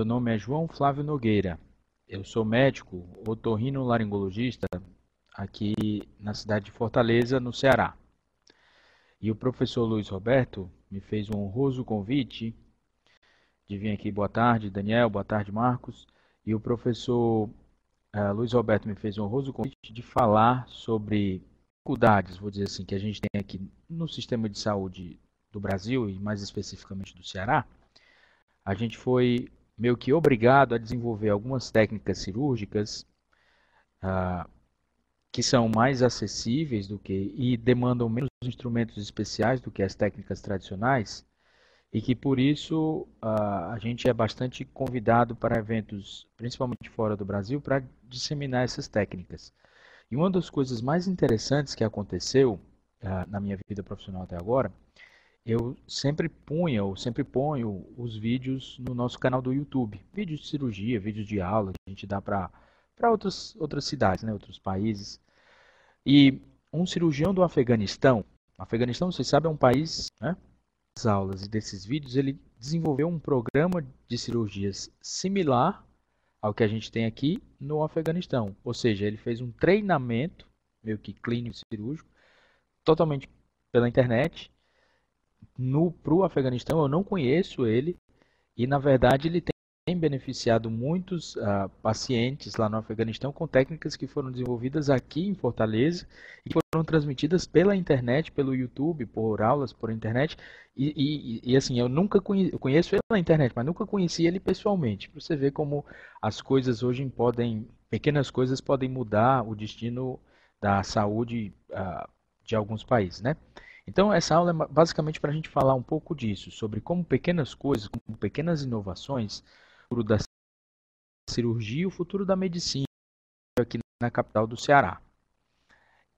Meu nome é João Flávio Nogueira. Eu sou médico otorrinolaringologista aqui na cidade de Fortaleza, no Ceará. E o professor Luiz Roberto me fez um honroso convite de vir aqui. Boa tarde, Daniel. Boa tarde, Marcos. E o professor uh, Luiz Roberto me fez um honroso convite de falar sobre dificuldades, vou dizer assim, que a gente tem aqui no sistema de saúde do Brasil e mais especificamente do Ceará. A gente foi meio que obrigado a desenvolver algumas técnicas cirúrgicas ah, que são mais acessíveis do que e demandam menos instrumentos especiais do que as técnicas tradicionais e que por isso ah, a gente é bastante convidado para eventos, principalmente fora do Brasil, para disseminar essas técnicas. E uma das coisas mais interessantes que aconteceu ah, na minha vida profissional até agora eu sempre punha ou sempre ponho os vídeos no nosso canal do YouTube. Vídeos de cirurgia, vídeos de aula que a gente dá para outras, outras cidades, né, outros países. E um cirurgião do Afeganistão, Afeganistão, vocês sabem, é um país, né? As aulas e desses vídeos, ele desenvolveu um programa de cirurgias similar ao que a gente tem aqui no Afeganistão. Ou seja, ele fez um treinamento, meio que clínico cirúrgico, totalmente pela internet, no pro Afeganistão, eu não conheço ele e na verdade ele tem beneficiado muitos uh, pacientes lá no Afeganistão com técnicas que foram desenvolvidas aqui em Fortaleza e foram transmitidas pela internet, pelo YouTube, por aulas por internet e, e, e assim eu nunca conhe... eu conheço ele na internet, mas nunca conheci ele pessoalmente. Para você ver como as coisas hoje podem pequenas coisas podem mudar o destino da saúde uh, de alguns países, né? Então, essa aula é basicamente para a gente falar um pouco disso, sobre como pequenas coisas, como pequenas inovações, o futuro da cirurgia e o futuro da medicina aqui na capital do Ceará.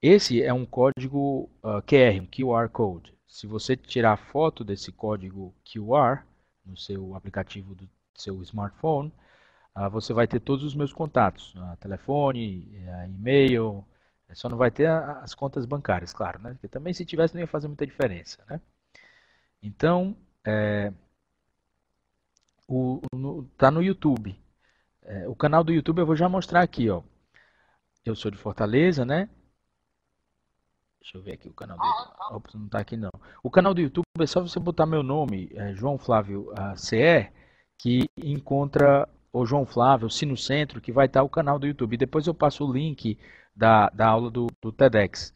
Esse é um código uh, ah, QR, um QR Code. Se você tirar foto desse código QR no seu aplicativo do seu smartphone, uh, você vai ter todos os meus contatos: uh, telefone, eh, e-mail, né? Só não vai ter as contas bancárias, claro, né? Porque também se tivesse não ia fazer muita diferença, né? Então, é, o, no, tá no YouTube. É, o canal do YouTube eu vou já mostrar aqui, ó. Eu sou de Fortaleza, né? Deixa eu ver aqui o canal do YouTube. Ops, não tá aqui não. O canal do YouTube é só você botar meu nome, é João Flávio ah, CE, que encontra o João Flávio, Sino Centro, que vai estar tá o canal do YouTube. depois eu passo o link da, da aula do, do TEDx.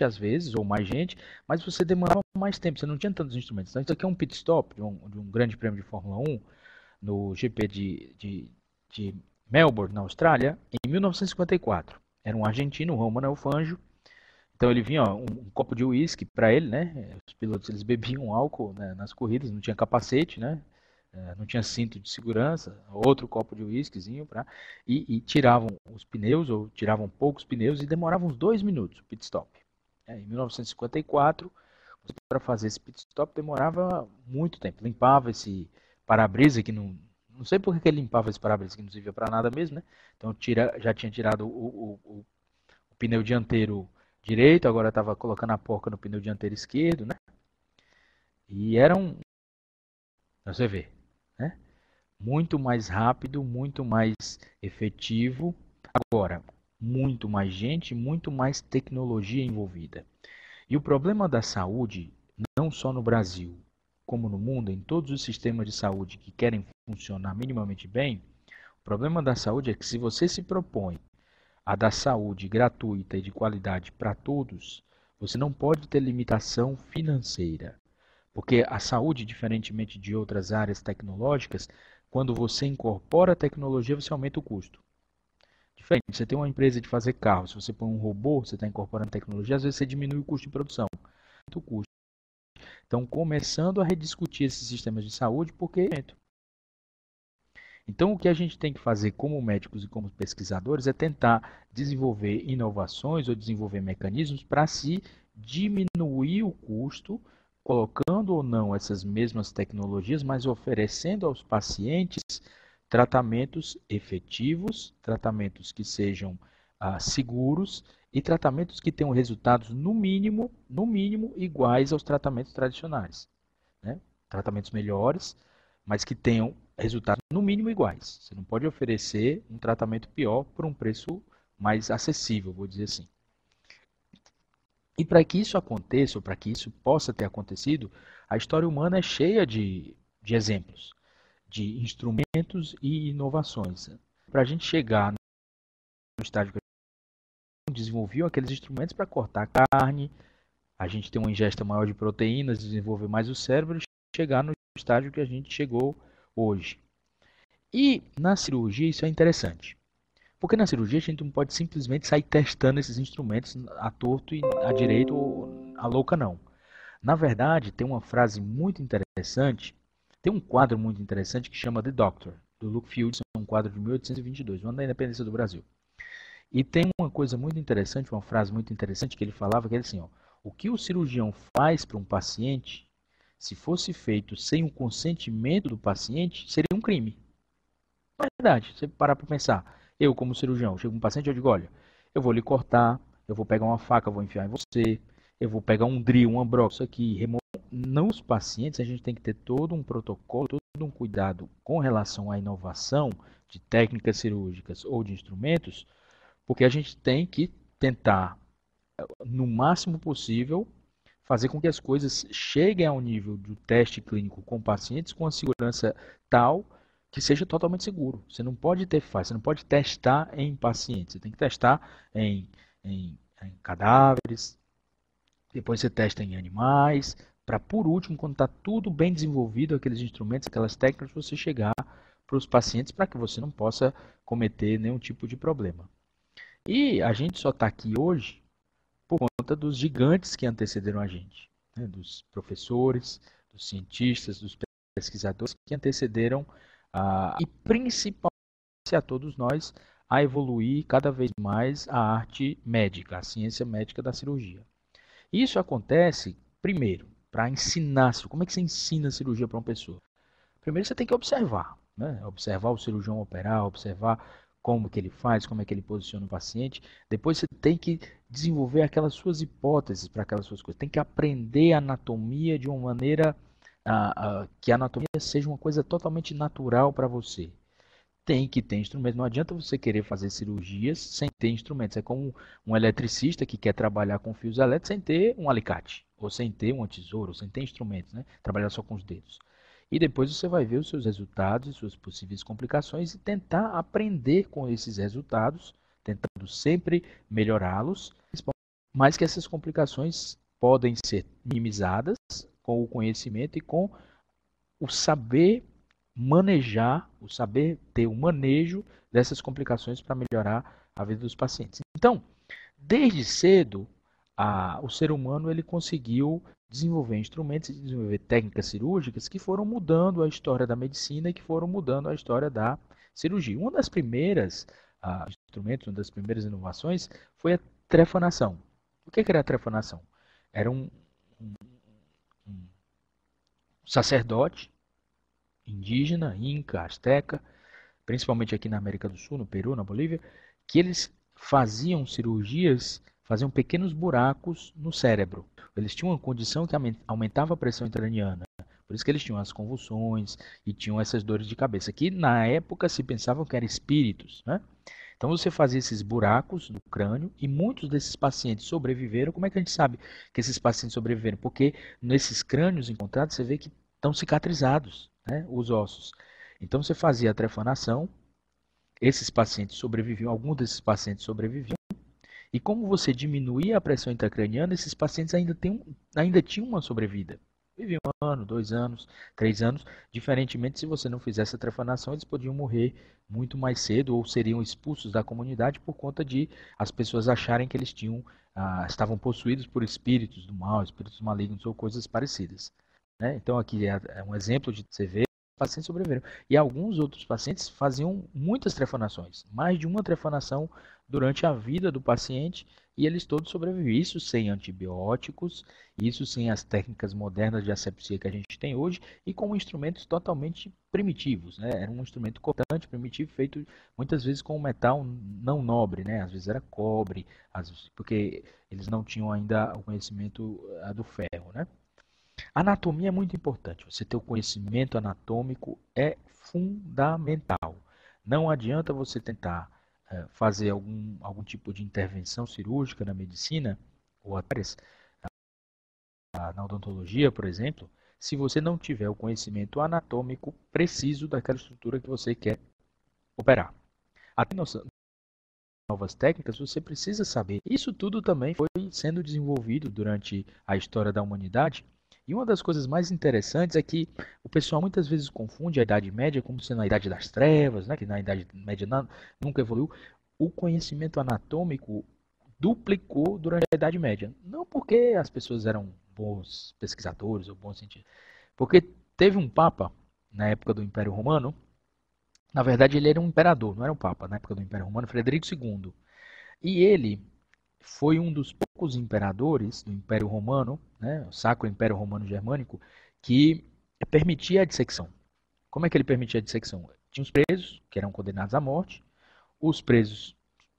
às vezes, ou mais gente, mas você demorava mais tempo, você não tinha tantos instrumentos. Então, isso aqui é um pit stop de um, de um grande prêmio de Fórmula 1 no GP de, de, de Melbourne, na Austrália, em 1954. Era um argentino, Romano Alfanjo. Então ele vinha ó, um, um, copo de uísque para ele, né? Os pilotos eles bebiam álcool né, nas corridas, não tinha capacete, né? É, não tinha cinto de segurança, outro copo de uísquezinho para e, e, tiravam os pneus, ou tiravam poucos pneus, e demoravam uns dois minutos o pit stop. É, em 1954, para fazer esse pit stop demorava muito tempo. Limpava esse para-brisa que não. Não sei porque que ele limpava esse para-brisa que não servia para nada mesmo, né? Então tira, já tinha tirado o, o, o, o pneu dianteiro direito, agora estava colocando a porca no pneu dianteiro esquerdo, né? E era um. Você vê, muito mais rápido, muito mais efetivo. Agora, muito mais gente, muito mais tecnologia envolvida. E o problema da saúde, não só no Brasil, como no mundo, em todos os sistemas de saúde que querem funcionar minimamente bem, o problema da saúde é que se você se propõe a dar saúde gratuita e de qualidade para todos, você não pode ter limitação financeira. Porque a saúde, diferentemente de outras áreas tecnológicas, quando você incorpora a tecnologia, você aumenta o custo. Diferente, você tem uma empresa de fazer carro, se você põe um robô, você está incorporando tecnologia, às vezes você diminui o custo de produção. O custo. Então, começando a rediscutir esses sistemas de saúde, porque. É então, o que a gente tem que fazer como médicos e como pesquisadores é tentar desenvolver inovações ou desenvolver mecanismos para se diminuir o custo colocando ou não essas mesmas tecnologias, mas oferecendo aos pacientes tratamentos efetivos, tratamentos que sejam ah, seguros e tratamentos que tenham resultados no mínimo, no mínimo iguais aos tratamentos tradicionais, né? tratamentos melhores, mas que tenham resultados no mínimo iguais. Você não pode oferecer um tratamento pior por um preço mais acessível, vou dizer assim. E para que isso aconteça, ou para que isso possa ter acontecido, a história humana é cheia de, de exemplos, de instrumentos e inovações. Para a gente chegar no estágio que desenvolveu aqueles instrumentos para cortar carne, a gente ter uma ingesta maior de proteínas, desenvolver mais o cérebro e chegar no estágio que a gente chegou hoje. E na cirurgia isso é interessante. Porque na cirurgia a gente não pode simplesmente sair testando esses instrumentos a torto e a direito ou a louca não. Na verdade, tem uma frase muito interessante, tem um quadro muito interessante que chama The Doctor, do Luke Fields, é um quadro de 1822, ano da independência do Brasil. E tem uma coisa muito interessante, uma frase muito interessante que ele falava, que era assim, ó, o que o cirurgião faz para um paciente, se fosse feito sem o consentimento do paciente, seria um crime. Na verdade, você parar para pensar. Eu, como cirurgião, chego um paciente eu digo, olha, eu vou lhe cortar, eu vou pegar uma faca, vou enfiar em você, eu vou pegar um drill, um ambrox aqui, remover. Não os pacientes, a gente tem que ter todo um protocolo, todo um cuidado com relação à inovação de técnicas cirúrgicas ou de instrumentos, porque a gente tem que tentar, no máximo possível, fazer com que as coisas cheguem ao nível do teste clínico com pacientes com a segurança tal que seja totalmente seguro. Você não pode ter faz, você não pode testar em pacientes. Você tem que testar em, em, em cadáveres, depois você testa em animais, para por último, quando está tudo bem desenvolvido, aqueles instrumentos, aquelas técnicas, você chegar para os pacientes para que você não possa cometer nenhum tipo de problema. E a gente só está aqui hoje por conta dos gigantes que antecederam a gente, né? dos professores, dos cientistas, dos pesquisadores que antecederam ah, e principalmente a todos nós a evoluir cada vez mais a arte médica, a ciência médica da cirurgia. Isso acontece, primeiro, para ensinar. Como é que você ensina a cirurgia para uma pessoa? Primeiro você tem que observar, né? observar o cirurgião operar, observar como que ele faz, como é que ele posiciona o paciente. Depois você tem que desenvolver aquelas suas hipóteses para aquelas suas coisas. Tem que aprender a anatomia de uma maneira a, a, que a anatomia seja uma coisa totalmente natural para você. Tem que ter instrumentos. Não adianta você querer fazer cirurgias sem ter instrumentos. É como um eletricista que quer trabalhar com fios elétricos sem ter um alicate, ou sem ter uma tesoura, ou sem ter instrumentos, né? Trabalhar só com os dedos. E depois você vai ver os seus resultados e suas possíveis complicações e tentar aprender com esses resultados, tentando sempre melhorá-los, mas que essas complicações podem ser minimizadas com o conhecimento e com o saber manejar, o saber ter o manejo dessas complicações para melhorar a vida dos pacientes. Então, desde cedo, a, o ser humano ele conseguiu desenvolver instrumentos e desenvolver técnicas cirúrgicas que foram mudando a história da medicina e que foram mudando a história da cirurgia. Uma das primeiras ah, instrumentos, uma das primeiras inovações foi a trefanação. O que, que era a trefanação? Era um sacerdote indígena, inca, asteca, principalmente aqui na América do Sul, no Peru, na Bolívia, que eles faziam cirurgias, faziam pequenos buracos no cérebro. Eles tinham uma condição que aumentava a pressão intraniana. Por isso que eles tinham as convulsões e tinham essas dores de cabeça, que na época se pensavam que eram espíritos, né? Então você fazia esses buracos do crânio e muitos desses pacientes sobreviveram. Como é que a gente sabe que esses pacientes sobreviveram? Porque nesses crânios encontrados você vê que estão cicatrizados né, os ossos. Então você fazia a trefanação, esses pacientes sobreviviam, alguns desses pacientes sobreviviam. E como você diminuía a pressão intracraniana, esses pacientes ainda, tem, ainda tinham uma sobrevida. Vive um ano, dois anos, três anos. Diferentemente, se você não fizesse a trepanação, eles podiam morrer muito mais cedo ou seriam expulsos da comunidade por conta de as pessoas acharem que eles tinham, ah, estavam possuídos por espíritos do mal, espíritos malignos ou coisas parecidas. Né? Então, aqui é, é um exemplo de você ver pacientes sobreviveram. E alguns outros pacientes faziam muitas trefanações, mais de uma trefanação durante a vida do paciente e eles todos sobreviveram. Isso sem antibióticos, isso sem as técnicas modernas de asepsia que a gente tem hoje e com instrumentos totalmente primitivos. Né? Era um instrumento cortante, primitivo, feito muitas vezes com metal não nobre, né? às vezes era cobre, vezes, porque eles não tinham ainda o conhecimento ah, do ferro. Né? Anatomia é muito importante. Você ter o conhecimento anatômico é fundamental. Não adianta você tentar é, fazer algum, algum tipo de intervenção cirúrgica na medicina ou áreas ah, na odontologia, por exemplo, se você não tiver o conhecimento anatômico preciso daquela estrutura que você quer operar. Até novas técnicas, você precisa saber. Isso tudo também foi sendo desenvolvido durante a história da humanidade e uma das coisas mais interessantes é que o pessoal muitas vezes confunde a Idade Média como sendo a Idade das Trevas, né? que na Idade Média nunca evoluiu. O conhecimento anatômico duplicou durante a Idade Média. Não porque as pessoas eram bons pesquisadores ou bons cientistas, porque teve um Papa na época do Império Romano. Na verdade, ele era um imperador, não era um papa na época do Império Romano, Frederico II. E ele foi um dos poucos imperadores do Império Romano, né, o Sacro Império Romano Germânico, que permitia a dissecção. Como é que ele permitia a dissecção? Tinha os presos, que eram condenados à morte, os presos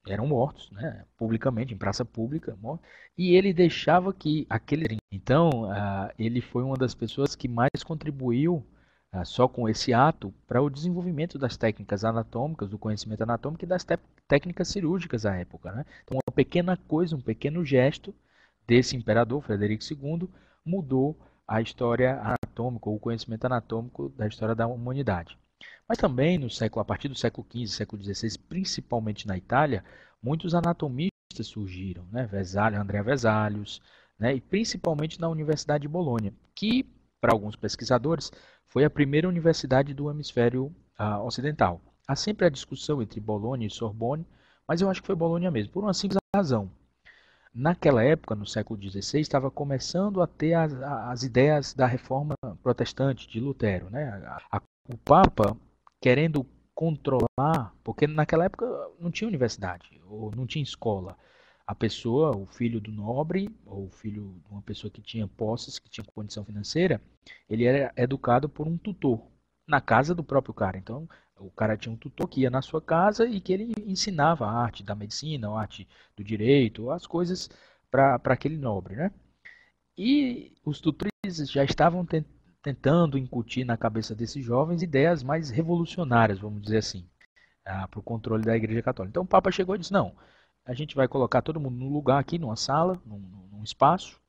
eram mortos, né, publicamente, em praça pública, mortos, e ele deixava que aquele. Então, uh, ele foi uma das pessoas que mais contribuiu ah, só com esse ato para o desenvolvimento das técnicas anatômicas, do conhecimento anatômico e das técnicas cirúrgicas à época. Né? Então, uma pequena coisa, um pequeno gesto desse imperador, Frederico II, mudou a história anatômica, ou o conhecimento anatômico da história da humanidade. Mas também, no século, a partir do século XV, século XVI, principalmente na Itália, muitos anatomistas surgiram, né? Vesalio, André Vesalius, né? e principalmente na Universidade de Bolônia, que para alguns pesquisadores, foi a primeira universidade do hemisfério uh, ocidental. Há sempre a discussão entre Bolonha e Sorbonne, mas eu acho que foi Bolonha mesmo, por uma simples razão. Naquela época, no século XVI, estava começando a ter as, as ideias da reforma protestante de Lutero. Né? A, a, o Papa, querendo controlar, porque naquela época não tinha universidade, ou não tinha escola a pessoa, o filho do nobre, ou o filho de uma pessoa que tinha posses, que tinha condição financeira, ele era educado por um tutor na casa do próprio cara. Então, o cara tinha um tutor que ia na sua casa e que ele ensinava a arte da medicina, a arte do direito, as coisas para aquele nobre, né? E os tutores já estavam te tentando incutir na cabeça desses jovens ideias mais revolucionárias, vamos dizer assim, ah, para o controle da Igreja Católica. Então o Papa chegou e disse: não, a gente vai colocar todo mundo num lugar aqui, numa sala, num, num espaço.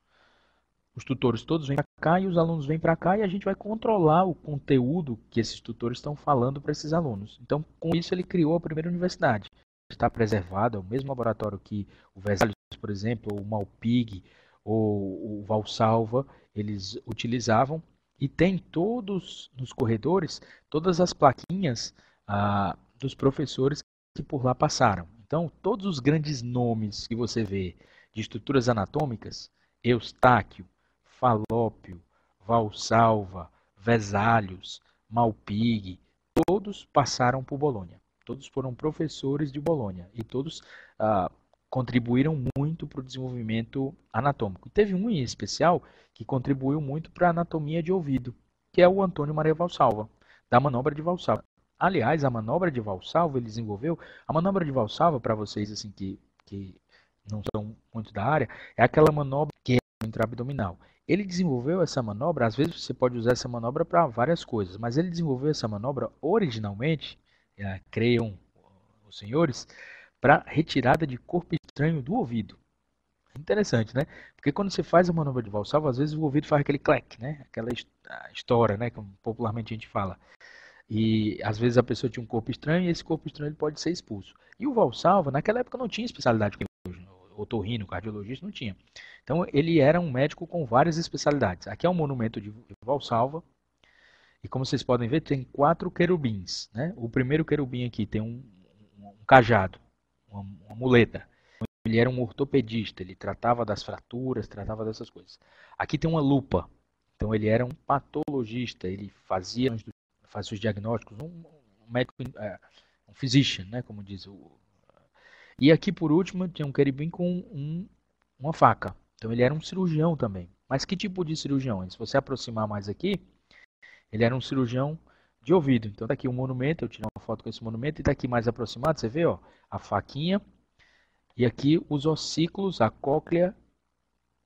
Os tutores todos vêm para cá e os alunos vêm para cá e a gente vai controlar o conteúdo que esses tutores estão falando para esses alunos. Então, com isso, ele criou a primeira universidade. Está preservado, é o mesmo laboratório que o Versalhes, por exemplo, ou o Malpig, ou o Valsalva, eles utilizavam. E tem todos nos corredores, todas as plaquinhas ah, dos professores que por lá passaram. Então, todos os grandes nomes que você vê de estruturas anatômicas, Eustáquio, Falópio, Valsalva, Vesalhos, Malpig, todos passaram por Bolonha. Todos foram professores de Bolonha e todos ah, contribuíram muito para o desenvolvimento anatômico. Teve um em especial que contribuiu muito para a anatomia de ouvido, que é o Antônio Maria Valsalva, da manobra de Valsalva. Aliás, a manobra de Valsalva ele desenvolveu. A manobra de Valsalva, para vocês assim que, que não são muito da área, é aquela manobra que é intra-abdominal. Ele desenvolveu essa manobra, às vezes você pode usar essa manobra para várias coisas, mas ele desenvolveu essa manobra originalmente, é, creiam os senhores, para retirada de corpo estranho do ouvido. Interessante, né? Porque quando você faz a manobra de Valsalva, às vezes o ouvido faz aquele clack, né? Aquela estoura, né? Como popularmente a gente fala. E às vezes a pessoa tinha um corpo estranho e esse corpo estranho ele pode ser expulso. E o Valsalva, naquela época, não tinha especialidade o otorrino, cardiologista, não tinha. Então ele era um médico com várias especialidades. Aqui é um monumento de Valsalva. E como vocês podem ver, tem quatro querubins. Né? O primeiro querubim aqui tem um, um cajado, uma, uma muleta. Ele era um ortopedista, ele tratava das fraturas, tratava dessas coisas. Aqui tem uma lupa. Então ele era um patologista, ele fazia faz os diagnósticos, um, um médico, é, um physician, né, como diz o. E aqui por último tinha um querubim com um, uma faca. Então ele era um cirurgião também. Mas que tipo de cirurgião? Se você aproximar mais aqui, ele era um cirurgião de ouvido. Então daqui tá aqui um monumento, eu tirei uma foto com esse monumento e daqui tá aqui mais aproximado, você vê, ó, a faquinha e aqui os ossículos, a cóclea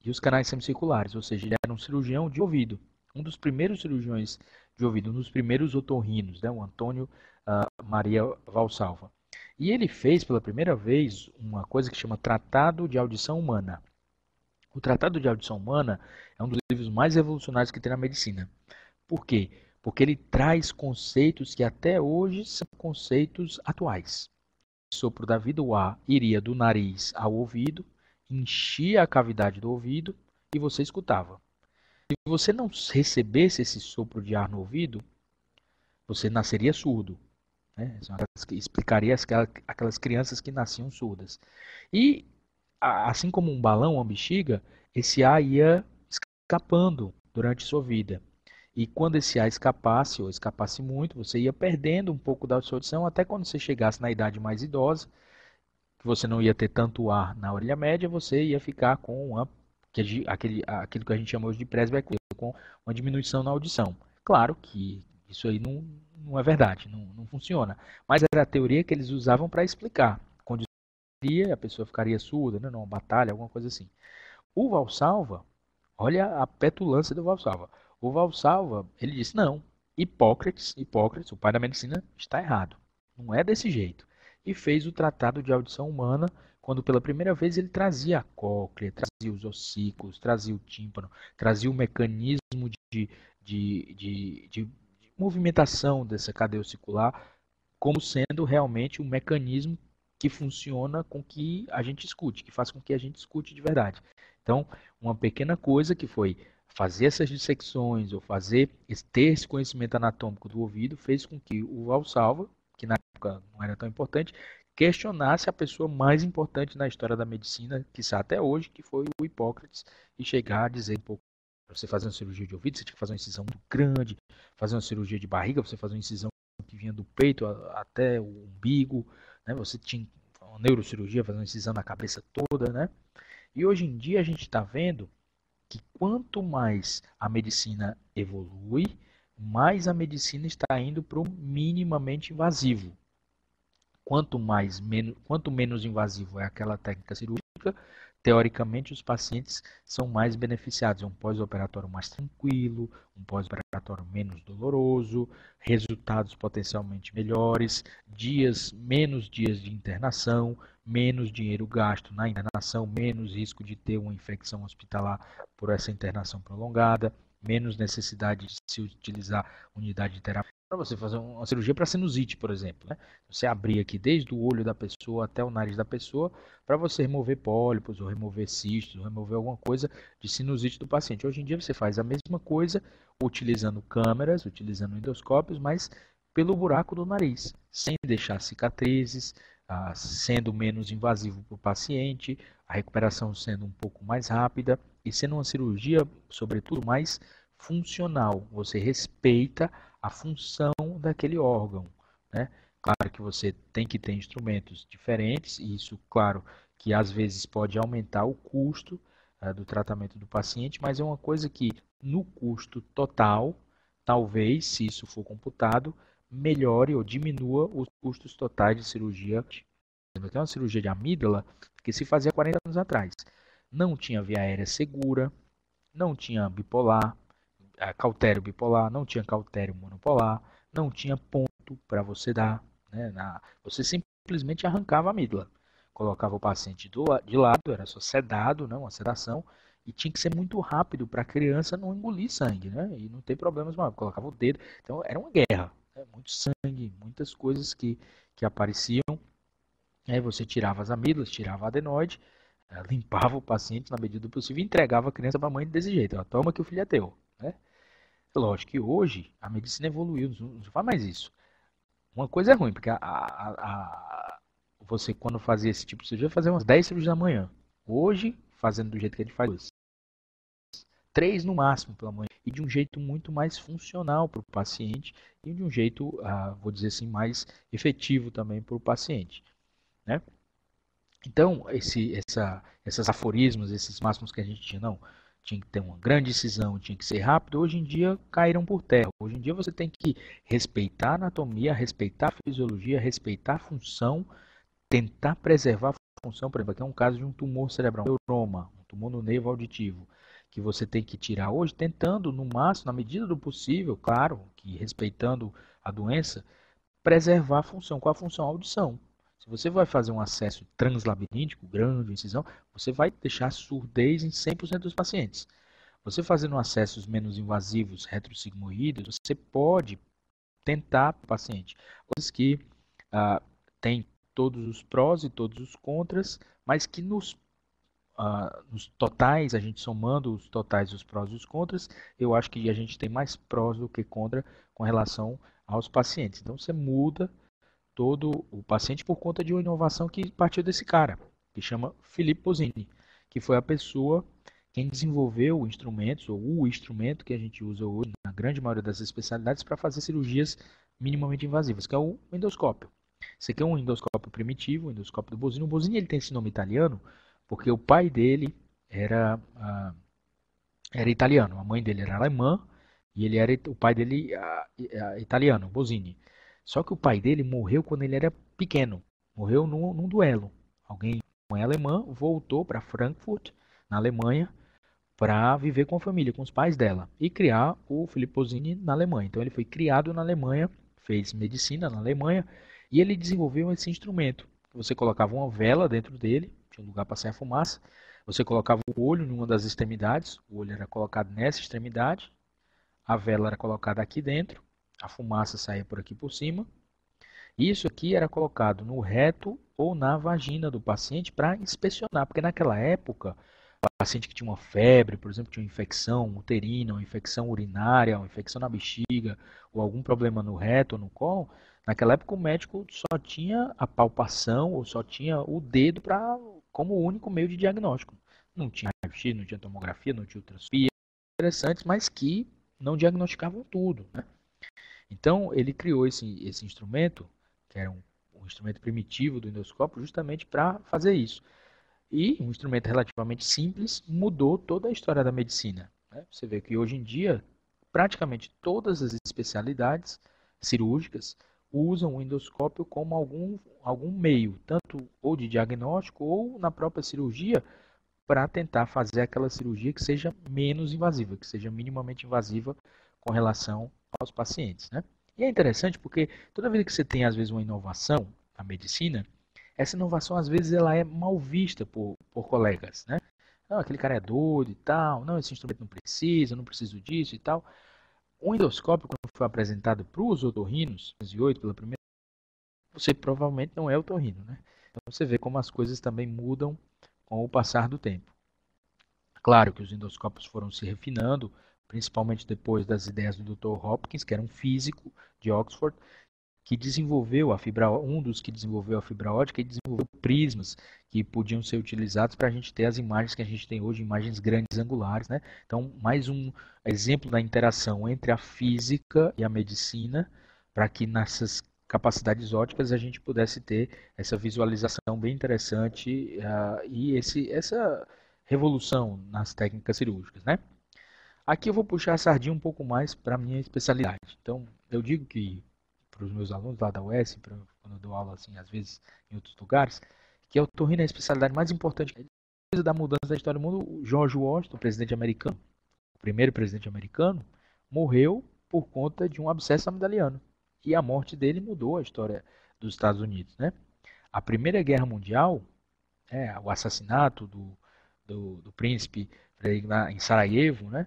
e os canais semicirculares, ou seja, ele era um cirurgião de ouvido, um dos primeiros cirurgiões de ouvido, um dos primeiros otorrinos, né, o Antônio uh, Maria Valsalva. E ele fez pela primeira vez uma coisa que chama Tratado de Audição Humana. O Tratado de Audição Humana é um dos livros mais revolucionários que tem na medicina. Por quê? Porque ele traz conceitos que até hoje são conceitos atuais. O sopro da vida, o ar, iria do nariz ao ouvido, enchia a cavidade do ouvido e você escutava. Se você não recebesse esse sopro de ar no ouvido, você nasceria surdo. Né? Explicaria aquelas crianças que nasciam surdas. E, assim como um balão, uma bexiga, esse ar ia escapando durante sua vida. E quando esse ar escapasse, ou escapasse muito, você ia perdendo um pouco da sua audição, até quando você chegasse na idade mais idosa, que você não ia ter tanto ar na orelha média, você ia ficar com uma que é aquele, aquilo que a gente chama hoje de presbiacusia, com uma diminuição na audição. Claro que isso aí não, não é verdade, não, não funciona. Mas era a teoria que eles usavam para explicar. Condicionaria, a pessoa ficaria surda, né, numa batalha, alguma coisa assim. O Valsalva, olha a petulância do Valsalva. O Valsalva, ele disse, não, Hipócrates, Hipócrates, o pai da medicina, está errado. Não é desse jeito. E fez o Tratado de Audição Humana, quando pela primeira vez ele trazia a cóclea, trazia os ossículos, trazia o tímpano, trazia o mecanismo de, de, de, de movimentação dessa cadeia ossicular como sendo realmente um mecanismo que funciona com que a gente escute, que faz com que a gente escute de verdade. Então, uma pequena coisa que foi fazer essas dissecções ou fazer ter esse conhecimento anatômico do ouvido fez com que o Valsalva, que na época não era tão importante, questionasse a pessoa mais importante na história da medicina, que está até hoje, que foi o Hipócrates, e chegar a dizer um pouco para você fazer uma cirurgia de ouvido, você tinha que fazer uma incisão muito grande, fazer uma cirurgia de barriga, você fazer uma incisão que vinha do peito até o umbigo, né? Você tinha uma neurocirurgia, fazer uma incisão na cabeça toda, né? E hoje em dia a gente está vendo que quanto mais a medicina evolui, mais a medicina está indo para o minimamente invasivo quanto, mais, quanto menos invasivo é aquela técnica cirúrgica, teoricamente os pacientes são mais beneficiados. É um pós-operatório mais tranquilo, um pós-operatório menos doloroso, resultados potencialmente melhores, dias menos dias de internação, menos dinheiro gasto na internação, menos risco de ter uma infecção hospitalar por essa internação prolongada, menos necessidade de se utilizar unidade de terapia para você fazer uma cirurgia para sinusite, por exemplo. Né? Você abrir aqui desde o olho da pessoa até o nariz da pessoa para você remover pólipos, ou remover cistos, ou remover alguma coisa de sinusite do paciente. Hoje em dia você faz a mesma coisa utilizando câmeras, utilizando endoscópios, mas pelo buraco do nariz, sem deixar cicatrizes, ah, sendo menos invasivo para o paciente, a recuperação sendo um pouco mais rápida e sendo uma cirurgia, sobretudo, mais funcional. Você respeita a função daquele órgão. Né? Claro que você tem que ter instrumentos diferentes, e isso, claro, que às vezes pode aumentar o custo uh, do tratamento do paciente, mas é uma coisa que, no custo total, talvez, se isso for computado, melhore ou diminua os custos totais de cirurgia. Tem então, é uma cirurgia de amígdala que se fazia 40 anos atrás. Não tinha via aérea segura, não tinha bipolar, cautério bipolar, não tinha cautério monopolar, não tinha ponto para você dar. Né, na, você simplesmente arrancava a amígdala, colocava o paciente do, de lado, era só sedado, né, uma sedação, e tinha que ser muito rápido para a criança não engolir sangue, né? E não ter problemas maiores, Colocava o dedo. Então era uma guerra. Né? Muito sangue, muitas coisas que, que apareciam. Aí você tirava as amígdalas, tirava a adenoide, eh, limpava o paciente na medida do possível e entregava a criança para a mãe desse jeito. Ó, Toma que o filho é teu. Né? Lógico que hoje a medicina evoluiu, não se faz mais isso. Uma coisa é ruim, porque a, a, a, você, quando fazia esse tipo de cirurgia, fazia umas 10 cirurgias da manhã. Hoje, fazendo do jeito que a gente faz, três no máximo pela manhã. E de um jeito muito mais funcional para o paciente e de um jeito, ah, vou dizer assim, mais efetivo também para o paciente. Né? Então, esse, essa, esses aforismos, esses máximos que a gente tinha, não tinha que ter uma grande decisão, tinha que ser rápido, hoje em dia caíram por terra. Hoje em dia você tem que respeitar a anatomia, respeitar a fisiologia, respeitar a função, tentar preservar a função. Por exemplo, aqui é um caso de um tumor cerebral, um neuroma, um tumor no nervo auditivo, que você tem que tirar hoje, tentando no máximo, na medida do possível, claro, que respeitando a doença, preservar a função. Qual a função? A audição. Se você vai fazer um acesso translabiríntico, grande, incisão, você vai deixar surdez em 100% dos pacientes. Você fazendo acessos menos invasivos, retrosigmoídeos, você pode tentar para o paciente. Coisas que ah, têm todos os prós e todos os contras, mas que nos, ah, nos totais, a gente somando os totais, os prós e os contras, eu acho que a gente tem mais prós do que contra com relação aos pacientes. Então você muda todo o paciente por conta de uma inovação que partiu desse cara, que chama Filippo Pozzini, que foi a pessoa quem desenvolveu instrumentos, ou o instrumento que a gente usa hoje na grande maioria das especialidades para fazer cirurgias minimamente invasivas, que é o endoscópio. Esse aqui é um endoscópio primitivo, o endoscópio do Bozini. O Bozini ele tem esse nome italiano porque o pai dele era, ah, era italiano, a mãe dele era alemã e ele era, o pai dele ah, é, é italiano, Bozini. Só que o pai dele morreu quando ele era pequeno. Morreu num, num duelo. Alguém mãe alemã voltou para Frankfurt, na Alemanha, para viver com a família, com os pais dela e criar o Filippozini na Alemanha. Então ele foi criado na Alemanha, fez medicina na Alemanha e ele desenvolveu esse instrumento. Você colocava uma vela dentro dele, tinha um lugar para sair a fumaça. Você colocava o olho em uma das extremidades, o olho era colocado nessa extremidade, a vela era colocada aqui dentro a fumaça saía por aqui por cima. Isso aqui era colocado no reto ou na vagina do paciente para inspecionar, porque naquela época, paciente que tinha uma febre, por exemplo, tinha uma infecção uterina, uma infecção urinária, uma infecção na bexiga, ou algum problema no reto ou no colo, naquela época o médico só tinha a palpação ou só tinha o dedo para como único meio de diagnóstico. Não tinha raio não tinha tomografia, não tinha ultrassom interessantes, mas que não diagnosticavam tudo, né? Então, ele criou esse, esse instrumento, que era um, um instrumento primitivo do endoscópio, justamente para fazer isso. E um instrumento relativamente simples mudou toda a história da medicina. Né? Você vê que hoje em dia, praticamente todas as especialidades cirúrgicas usam o endoscópio como algum, algum meio, tanto ou de diagnóstico ou na própria cirurgia, para tentar fazer aquela cirurgia que seja menos invasiva, que seja minimamente invasiva com relação aos pacientes. Né? E é interessante porque toda vez que você tem, às vezes, uma inovação na medicina, essa inovação, às vezes, ela é mal vista por, por colegas. Né? Não, ah, aquele cara é doido e tal, não, esse instrumento não precisa, não preciso disso e tal. O endoscópio, quando foi apresentado para os otorrinos, 2008, pela primeira você provavelmente não é otorrino, né? Então você vê como as coisas também mudam com o passar do tempo. Claro que os endoscópios foram se refinando principalmente depois das ideias do Dr. Hopkins, que era um físico de Oxford, que desenvolveu a fibra, um dos que desenvolveu a fibra ótica e desenvolveu prismas que podiam ser utilizados para a gente ter as imagens que a gente tem hoje, imagens grandes angulares, né? Então, mais um exemplo da interação entre a física e a medicina, para que nessas capacidades óticas a gente pudesse ter essa visualização bem interessante uh, e esse, essa revolução nas técnicas cirúrgicas, né? Aqui eu vou puxar a sardinha um pouco mais para a minha especialidade. Então, eu digo que para os meus alunos lá da UES, pra, quando eu dou aula assim, às vezes em outros lugares, que a otorrina é a especialidade mais importante é da mudança da história do mundo. George Washington, presidente americano, o primeiro presidente americano, morreu por conta de um abscesso amidaliano. E a morte dele mudou a história dos Estados Unidos, né? A Primeira Guerra Mundial, é, o assassinato do, do, do príncipe né, em Sarajevo, né?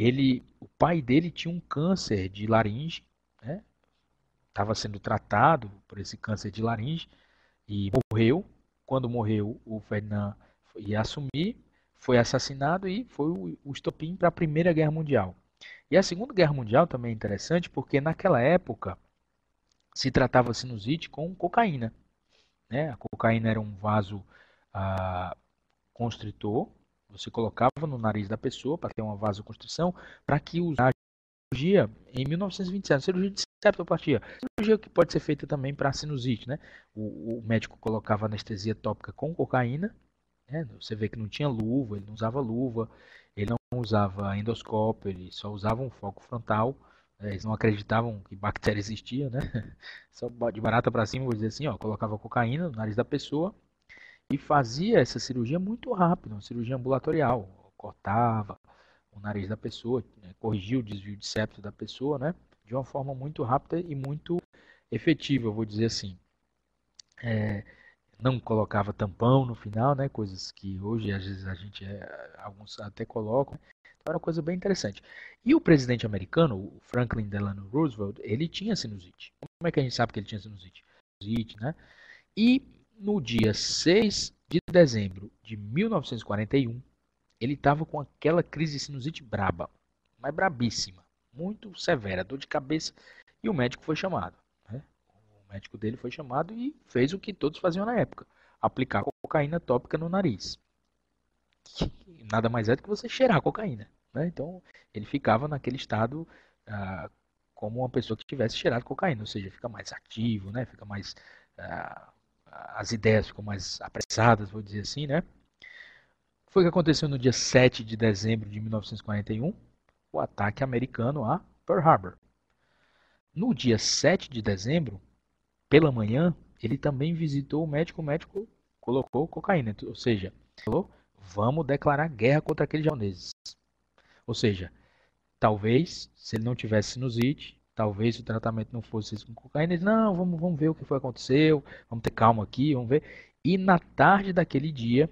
ele, o pai dele tinha um câncer de laringe, né? Estava sendo tratado por esse câncer de laringe e morreu. Quando morreu, o Ferdinand ia assumir, foi assassinado e foi o, o estopim para a Primeira Guerra Mundial. E a Segunda Guerra Mundial também é interessante porque naquela época se tratava sinusite com cocaína. Né? A cocaína era um vaso ah, constritor você colocava no nariz da pessoa para ter uma vasoconstrição, para que usar cirurgia em 1927, cirurgia de septopatia, cirurgia que pode ser feita também para sinusite, né? O, o, médico colocava anestesia tópica com cocaína, né? Você vê que não tinha luva, ele não usava luva, ele não usava endoscópio, ele só usava um foco frontal. Né? Eles não acreditavam que bactéria existia, né? Só de barata para cima, vou dizer assim, ó, colocava cocaína no nariz da pessoa, e fazia essa cirurgia muito rápido, uma cirurgia ambulatorial. Cortava o nariz da pessoa, né, corrigia o desvio de septo da pessoa, né? De uma forma muito rápida e muito efetiva, eu vou dizer assim. É, não colocava tampão no final, né? Coisas que hoje às vezes a gente é, alguns até colocam. Então era uma coisa bem interessante. E o presidente americano, o Franklin Delano Roosevelt, ele tinha sinusite. Como é que a gente sabe que ele tinha sinusite? Sinusite, né? E no dia 6 de dezembro de 1941, ele estava com aquela crise de sinusite braba, mas brabíssima, muito severa, dor de cabeça, e o médico foi chamado. Né? O médico dele foi chamado e fez o que todos faziam na época, aplicar cocaína tópica no nariz. Que nada mais é do que você cheirar cocaína. Né? Então, ele ficava naquele estado ah, como uma pessoa que tivesse cheirado cocaína, ou seja, fica mais ativo, né? fica mais... Ah, as ideias ficam mais apressadas, vou dizer assim, né? Foi o que aconteceu no dia 7 de dezembro de 1941, o ataque americano a Pearl Harbor. No dia 7 de dezembro, pela manhã, ele também visitou o médico. O médico colocou cocaína, ou seja, falou: vamos declarar guerra contra aqueles japoneses. Ou seja, talvez, se ele não tivesse sinusite, talvez o tratamento não fosse com cocaína. Eles, não, vamos, vamos ver o que foi aconteceu, vamos ter calma aqui, vamos ver. E na tarde daquele dia,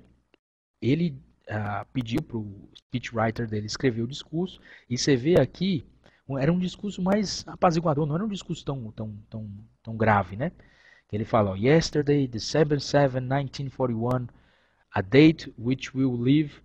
ele ah, pediu para o speechwriter dele escrever o discurso, e você vê aqui, era um discurso mais apaziguador, não era um discurso tão, tão, tão, tão grave, né? Ele fala, Yesterday, December 7, 1941, a date which will live...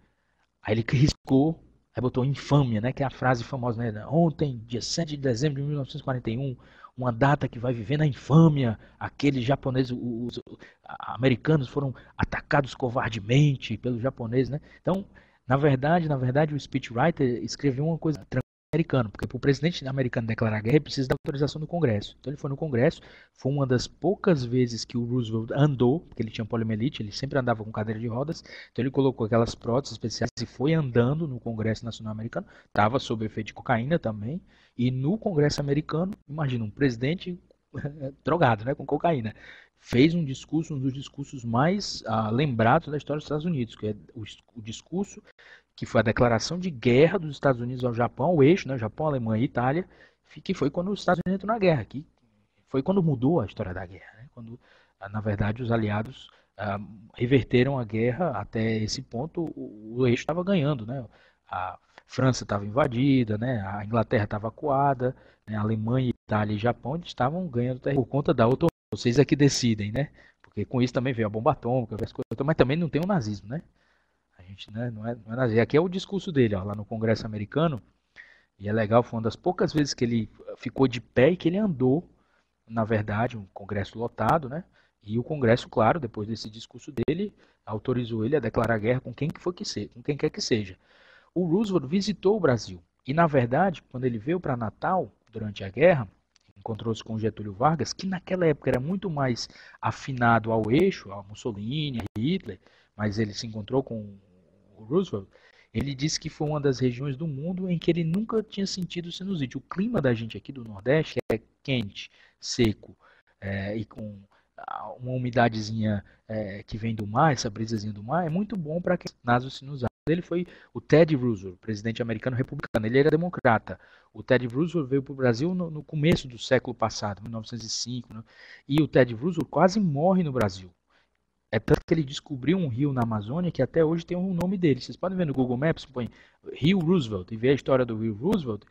Aí ele riscou Aí botou infâmia, né? Que é a frase famosa, né? Ontem, dia 7 de dezembro de 1941, uma data que vai viver na infâmia. Aqueles japoneses, os, os americanos foram atacados covardemente pelos japoneses, né? Então, na verdade, na verdade, o speechwriter escreveu uma coisa americano, porque para o presidente americano declarar guerra, ele precisa da autorização do Congresso. Então ele foi no Congresso, foi uma das poucas vezes que o Roosevelt andou, porque ele tinha poliomielite, ele sempre andava com cadeira de rodas, então ele colocou aquelas próteses especiais e foi andando no Congresso Nacional Americano, estava sob efeito de cocaína também, e no Congresso americano, imagina, um presidente drogado, né, com cocaína, fez um discurso, um dos discursos mais ah, lembrados da história dos Estados Unidos, que é o, o discurso que foi a declaração de guerra dos Estados Unidos ao Japão, ao eixo, né, Japão, Alemanha e Itália, que foi quando os Estados Unidos entrou na guerra, que foi quando mudou a história da guerra, né, quando, ah, na verdade, os aliados ah, reverteram a guerra até esse ponto, o, o eixo estava ganhando, né, a França estava invadida, né, a Inglaterra estava acuada, né, a Alemanha, Itália e Japão estavam ganhando por conta da outra. vocês é que decidem, né, porque com isso também veio a bomba atômica, as coisas, mas também não tem o nazismo, né, gente né, não, é, não é nazista. Aqui é o discurso dele, ó, lá no Congresso americano. E é legal, foi uma das poucas vezes que ele eh, ficou de pé e que ele andou, na verdade, um Congresso lotado, né? E o Congresso, claro, depois desse discurso dele, autorizou ele a declarar guerra com quem que for que seja, com quem quer que seja. O Roosevelt visitou o Brasil e, na verdade, quando ele veio para Natal durante a guerra, encontrou-se com Getúlio Vargas, que naquela época era muito mais afinado ao eixo, a Mussolini, a Hitler, mas ele se encontrou com Roosevelt, ele disse que foi uma das regiões do mundo em que ele nunca tinha sentido sinusite. O clima da gente aqui do Nordeste é quente, seco é, e com uma umidadezinha é, que vem do mar, essa brisazinha do mar, é muito bom para quem é nasce sinusite. Ele foi o Ted Roosevelt, presidente americano republicano. Ele era democrata. O Ted Roosevelt veio para o Brasil no, no, começo do século passado, 1905, né? e o Ted Roosevelt quase morre no Brasil. É tanto que ele descobriu um rio na Amazônia que até hoje tem o um nome dele. Vocês podem ver no Google Maps, põe Rio Roosevelt e ver a história do Rio Roosevelt.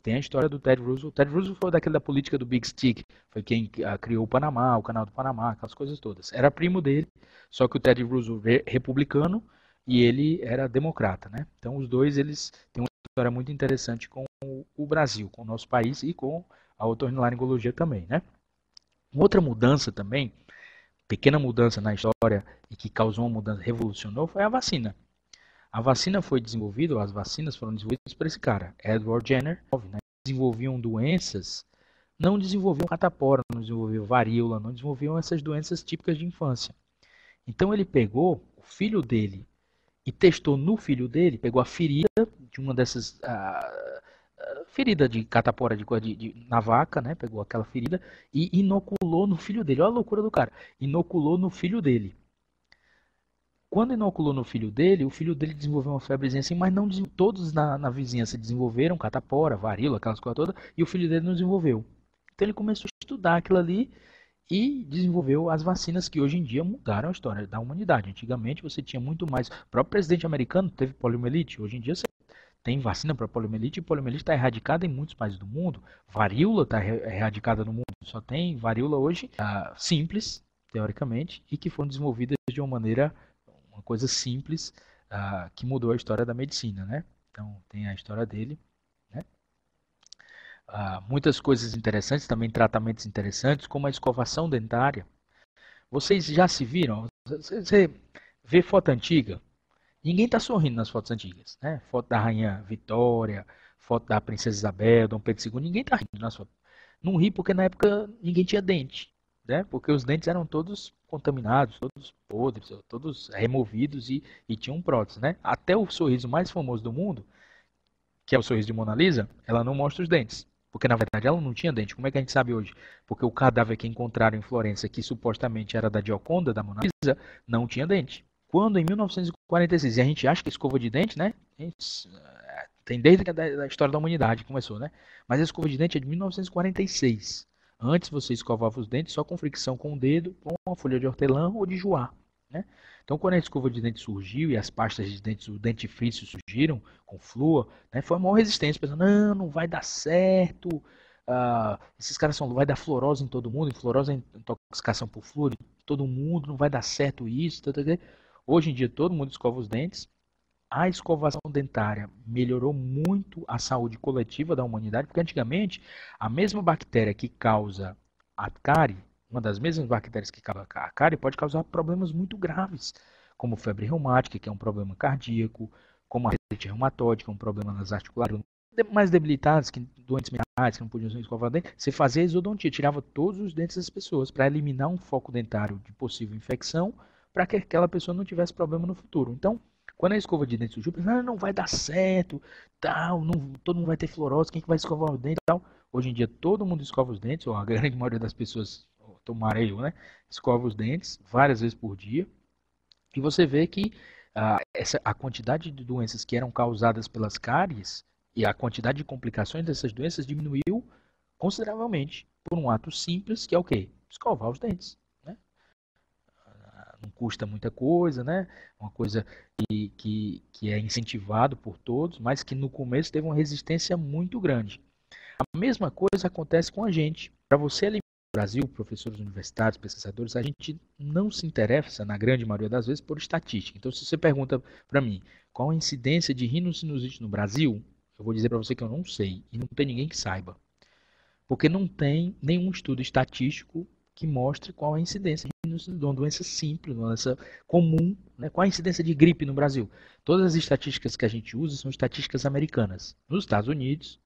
Tem a história do Ted Roosevelt. Ted Roosevelt foi daquele da política do Big Stick. Foi quem ah, criou o Panamá, o Canal do Panamá, aquelas coisas todas. Era primo dele, só que o Ted Roosevelt é republicano e ele era democrata, né? Então os dois eles têm uma história muito interessante com o Brasil, com o nosso país e com a otorrinolaringologia também, né? Uma outra mudança também pequena mudança na história e que causou uma mudança, revolucionou, foi a vacina. A vacina foi desenvolvida, as vacinas foram desenvolvidas por esse cara, Edward Jenner. Né? Desenvolviam doenças, não desenvolviam catapora, não desenvolviam varíola, não desenvolviam essas doenças típicas de infância. Então ele pegou o filho dele e testou no filho dele, pegou a ferida de uma dessas uh, ferida de catapora de, de, de, na vaca, né? Pegou aquela ferida e inoculou no filho dele. Olha a loucura do cara. Inoculou no filho dele. Quando inoculou no filho dele, o filho dele desenvolveu uma febrezinha assim, mas não todos na, na vizinhança desenvolveram catapora, varíola, aquelas coisas todas, e o filho dele não desenvolveu. Então ele começou a estudar aquilo ali e desenvolveu as vacinas que hoje em dia mudaram a história da humanidade. Antigamente você tinha muito mais. O próprio presidente americano teve poliomielite, hoje em dia você tem vacina para poliomielite e poliomielite está erradicada em muitos países do mundo. Varíola está erradicada no mundo. Só tem varíola hoje uh, simples, teoricamente, e que foram desenvolvidas de uma maneira, uma coisa simples, uh, que mudou a história da medicina, né? Então tem a história dele. Né? Uh, muitas coisas interessantes, também tratamentos interessantes, como a escovação dentária. Vocês já se viram? Você vê foto antiga, Ninguém está sorrindo nas fotos antigas, né? Foto da rainha Vitória, foto da princesa Isabel, Dom Pedro II, ninguém está rindo nas fotos. Não ri porque na época ninguém tinha dente, né? Porque os dentes eram todos contaminados, todos podres, todos removidos e, e tinham prótese, né? Até o sorriso mais famoso do mundo, que é o sorriso de Mona Lisa, ela não mostra os dentes. Porque na verdade ela não tinha dente. Como é que a gente sabe hoje? Porque o cadáver que encontraram em Florença, que supostamente era da Gioconda, da Mona Lisa, não tinha dente. Quando em 1946, e a gente acha que é escova de dente, né? Tem eh, desde a história da humanidade começou, né? Mas a escova de dente é de 1946. Antes você escovava os dentes só com fricção com o dedo, com uma folha de hortelã ou de joá. Né? Então, quando a escova de dente surgiu e as pastas de dentes, o dentifrício surgiram com flúor, né, foi uma maior resistência. Pensando, não, não vai dar certo. Ah, esses caras são, vai dar fluorose em todo mundo. Fluorose é intoxicação por flúor todo mundo. Não vai dar certo isso. Tá, tá, tá. Hoje em dia todo mundo escova os dentes. A escovação dentária melhorou muito a saúde coletiva da humanidade, porque antigamente a mesma bactéria que causa a cárie, uma das mesmas bactérias que causa a cárie, pode causar problemas muito graves, como febre reumática, que é um problema cardíaco, como a artrite reumatóide, que é um problema nas articulações mais debilitadas, que doentes mentais, que não podiam escovar dente, você fazia exodontia, tirava todos os dentes das pessoas para eliminar um foco dentário de possível infecção para que aquela pessoa não tivesse problema no futuro. Então, quando a escova de dente surgiu, ah, não vai dar certo, tal, não, todo mundo vai ter fluorose, quem é que vai escovar o dente tal. Hoje em dia todo mundo escova os dentes, ou a grande maioria das pessoas, tomara eu, né, escova os dentes várias vezes por dia. E você vê que ah, essa, a quantidade de doenças que eram causadas pelas cáries e a quantidade de complicações dessas doenças diminuiu consideravelmente por um ato simples que é o quê? Escovar os dentes não custa muita coisa, né? Uma coisa que, que, que é incentivado por todos, mas que no começo teve uma resistência muito grande. A mesma coisa acontece com a gente. Para você ali no Brasil, professores universitários, pesquisadores, a gente não se interessa, na grande maioria das vezes, por estatística. Então, se você pergunta para mim qual a incidência de rinocinusite no Brasil, eu vou dizer para você que eu não sei e não tem ninguém que saiba. Porque não tem nenhum estudo estatístico que mostre qual é a incidência de uma doença simples, uma doença comum, né? qual é a incidência de gripe no Brasil. Todas as estatísticas que a gente usa são estatísticas americanas. Nos Estados Unidos,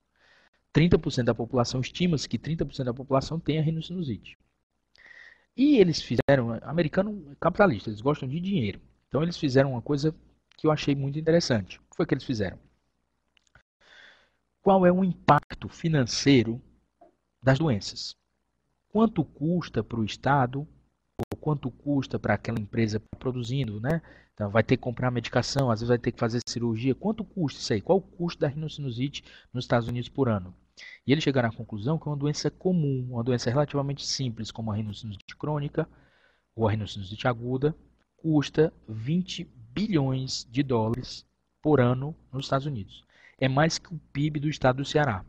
30% da população, estima-se que 30% da população tenha rinocinusite. E eles fizeram, americano é capitalista, eles gostam de dinheiro. Então eles fizeram uma coisa que eu achei muito interessante. O que foi que eles fizeram? Qual é o impacto financeiro das doenças? quanto custa para o Estado, ou quanto custa para aquela empresa tá produzindo, né? Então, vai ter que comprar medicação, às vezes vai ter que fazer cirurgia. Quanto custa isso aí? Qual o custo da rinocinusite nos Estados Unidos por ano? E eles chegaram à conclusão que é uma doença comum, uma doença relativamente simples, como a rinocinusite crônica ou a rinocinusite aguda, custa 20 bilhões de dólares por ano nos Estados Unidos. É mais que o PIB do estado do Ceará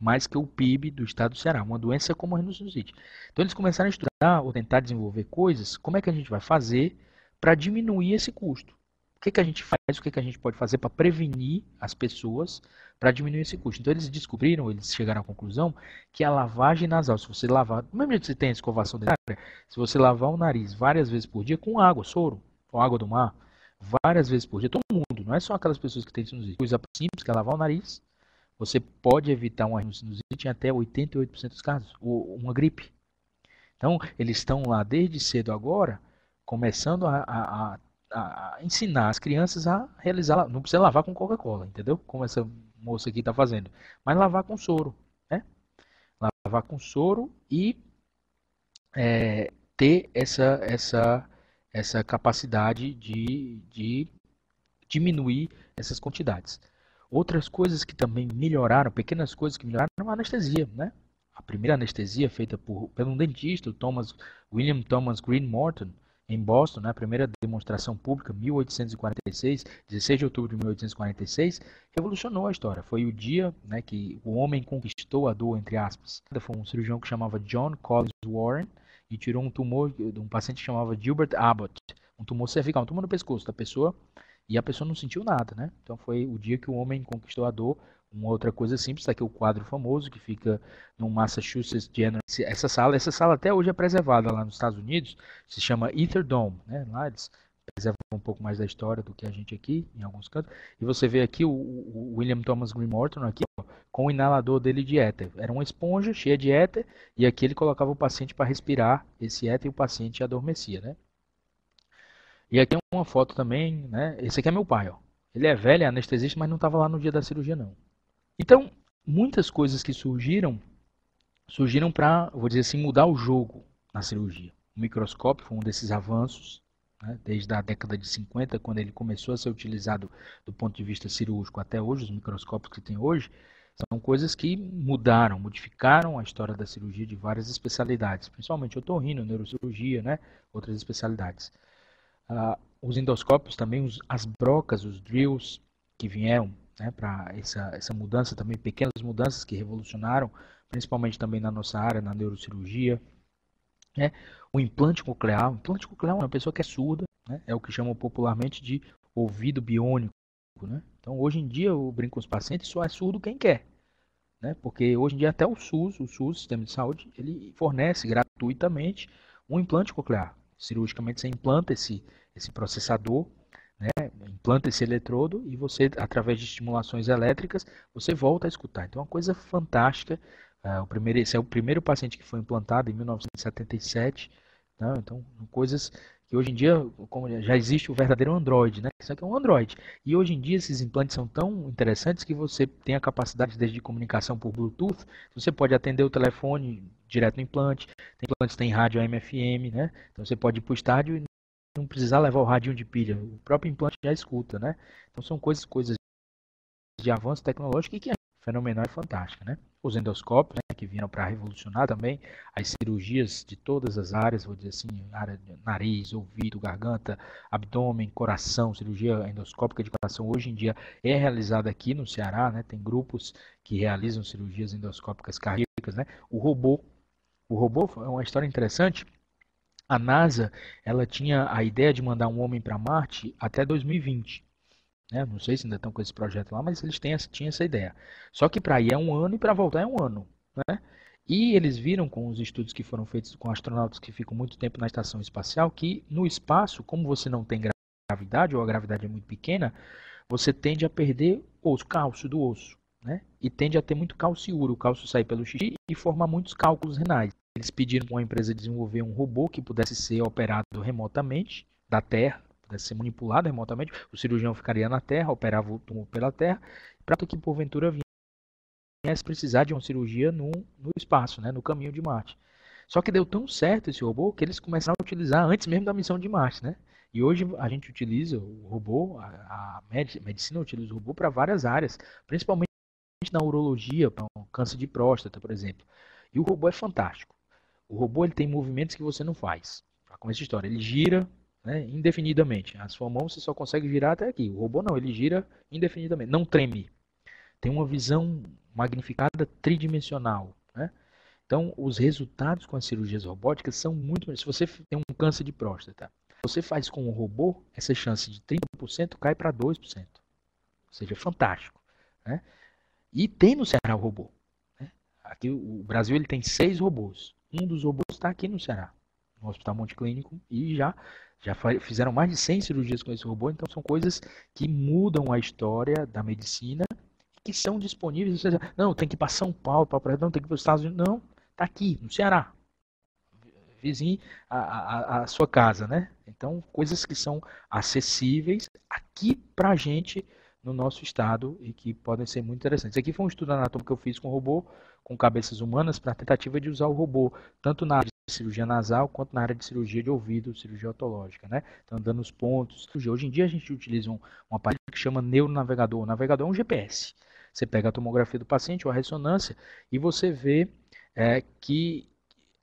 mais que o PIB do estado do Ceará, uma doença como a sinusite. Então eles começaram a estudar ou tentar desenvolver coisas, como é que a gente vai fazer para diminuir esse custo? O que, que a gente faz, o que, que a gente pode fazer para prevenir as pessoas para diminuir esse custo? Então eles descobriram, eles chegaram à conclusão que a lavagem nasal, se você lavar, mesmo jeito que você tem escovação dentária, se você lavar o nariz várias vezes por dia com água, soro, com água do mar, várias vezes por dia, todo mundo, não é só aquelas pessoas que têm sinusite, coisa simples que é lavar o nariz você pode evitar uma sinusite em até 88% dos casos, ou uma gripe. Então, eles estão lá desde cedo agora, começando a, a, a, a ensinar as crianças a realizar. Não precisa lavar com Coca-Cola, entendeu? Como essa moça aqui está fazendo. Mas lavar com soro, né? Lavar com soro e é, ter essa, essa, essa capacidade de, de diminuir essas quantidades. Outras coisas que também melhoraram, pequenas coisas que melhoraram, a anestesia, né? A primeira anestesia feita por, pelo um dentista, Thomas, William Thomas Green Morton, em Boston, na né? primeira demonstração pública, 1846, 16 de outubro de 1846, revolucionou a história. Foi o dia né, que o homem conquistou a dor, entre aspas. Foi um cirurgião que chamava John Collins Warren e tirou um tumor de um paciente que chamava Gilbert Abbott, um tumor cervical, um tumor no pescoço da pessoa, e a pessoa não sentiu nada, né? Então foi o dia que o homem conquistou a dor. Uma outra coisa simples, está aqui o quadro famoso que fica no Massachusetts General. Essa sala, essa sala até hoje é preservada lá nos Estados Unidos, se chama Ether Dome, né? Lá eles preservam um pouco mais da história do que a gente aqui, em alguns cantos. E você vê aqui o, o William Thomas Green Morton aqui, ó, com o inalador dele de éter. Era uma esponja cheia de éter e aqui ele colocava o paciente para respirar esse éter e o paciente adormecia, né? E aqui é uma foto também, né? Esse aqui é meu pai, ó. Ele é velho, é anestesista, mas não estava lá no dia da cirurgia, não. Então, muitas coisas que surgiram, surgiram para, vou dizer assim, mudar o jogo na cirurgia. O microscópio foi um desses avanços, né? desde a década de 50, quando ele começou a ser utilizado do ponto de vista cirúrgico até hoje, os microscópios que tem hoje, são coisas que mudaram, modificaram a história da cirurgia de várias especialidades, principalmente otorrino, neurocirurgia, né? outras especialidades. Ah, os endoscópios também, os, as brocas, os drills que vieram né, para essa, essa mudança também, pequenas mudanças que revolucionaram, principalmente também na nossa área, na neurocirurgia. Né? O implante coclear, o implante coclear é uma pessoa que é surda, né? é o que chamam popularmente de ouvido biônico. Né? Então, hoje em dia, eu brinco com os pacientes, só é surdo quem quer. Né? Porque hoje em dia até o SUS, o SUS, Sistema de Saúde, ele fornece gratuitamente um implante coclear cirurgicamente você implanta esse, esse processador, né? implanta esse eletrodo e você, através de estimulações elétricas, você volta a escutar. Então, é uma coisa fantástica. É, o primeiro, esse é o primeiro paciente que foi implantado em 1977. Né? Então, coisas que hoje em dia como já existe o verdadeiro Android, né? Isso aqui é um Android. E hoje em dia esses implantes são tão interessantes que você tem a capacidade desde de comunicação por Bluetooth, você pode atender o telefone direto no implante, tem implantes tem rádio AM/FM, né? Então você pode ir para o estádio e não precisar levar o rádio de pilha, o próprio implante já escuta, né? Então são coisas coisas de avanço tecnológico e que a fenomenal e fantástica, né? Os endoscópios, né, que vieram para revolucionar também as cirurgias de todas as áreas, vou dizer assim, área nariz, ouvido, garganta, abdômen, coração, cirurgia endoscópica de coração hoje em dia é realizada aqui no Ceará, né? Tem grupos que realizam cirurgias endoscópicas cardíacas, né? O robô, o robô é uma história interessante. A NASA, ela tinha a ideia de mandar um homem para Marte até 2020. Né? Não sei se ainda estão com esse projeto lá, mas eles têm, tinham essa ideia. Só que para ir é um ano e para voltar é um ano. Né? E eles viram com os estudos que foram feitos com astronautas que ficam muito tempo na estação espacial que no espaço, como você não tem gravidade ou a gravidade é muito pequena, você tende a perder o cálcio do osso, né? E tende a ter muito calciúria, o cálcio sai pelo xixi e forma muitos cálculos renais. Eles pediram para uma empresa desenvolver um robô que pudesse ser operado remotamente da Terra, pudesse né, ser manipulado remotamente, o cirurgião ficaria na Terra, operava o tumor pela Terra, para que porventura viesse precisar de uma cirurgia no, no espaço, né, no caminho de Marte. Só que deu tão certo esse robô que eles começaram a utilizar antes mesmo da missão de Marte, né? E hoje a gente utiliza o robô, a, a medicina utiliza o robô para várias áreas, principalmente na urologia, para um câncer de próstata, por exemplo. E o robô é fantástico. O robô ele tem movimentos que você não faz. Tá com essa história, ele gira, né, indefinidamente. A sua mão você só consegue girar até aqui. O robô não, ele gira indefinidamente, não treme. Tem uma visão magnificada tridimensional. Né? Então, os resultados com as cirurgias robóticas são muito melhores. Se você tem um câncer de próstata, você faz com o robô, essa chance de 30% cai para 2%. Ou seja, fantástico. Né? E tem no Ceará o robô. Né? Aqui o Brasil ele tem seis robôs. Um dos robôs está aqui no Ceará, no Hospital Monte Clínico, e já já fizeram mais de 100 cirurgias com esse robô, então são coisas que mudam a história da medicina, que são disponíveis. Ou seja, não, tem que ir para São Paulo, para não tem que ir para os Estados Unidos, não, está aqui, no Ceará, vizinho a, a, a, sua casa, né? Então, coisas que são acessíveis aqui para a gente no nosso estado e que podem ser muito interessantes. Aqui foi um estudo anatômico que eu fiz com o robô, com cabeças humanas para a tentativa de usar o robô, tanto na área de cirurgia nasal quanto na área de cirurgia de ouvido, cirurgia otológica, né? Então, dando os pontos. Hoje em dia a gente utiliza um, um aparelho que chama neuronavegador. O navegador é um GPS. Você pega a tomografia do paciente ou a ressonância e você vê é, que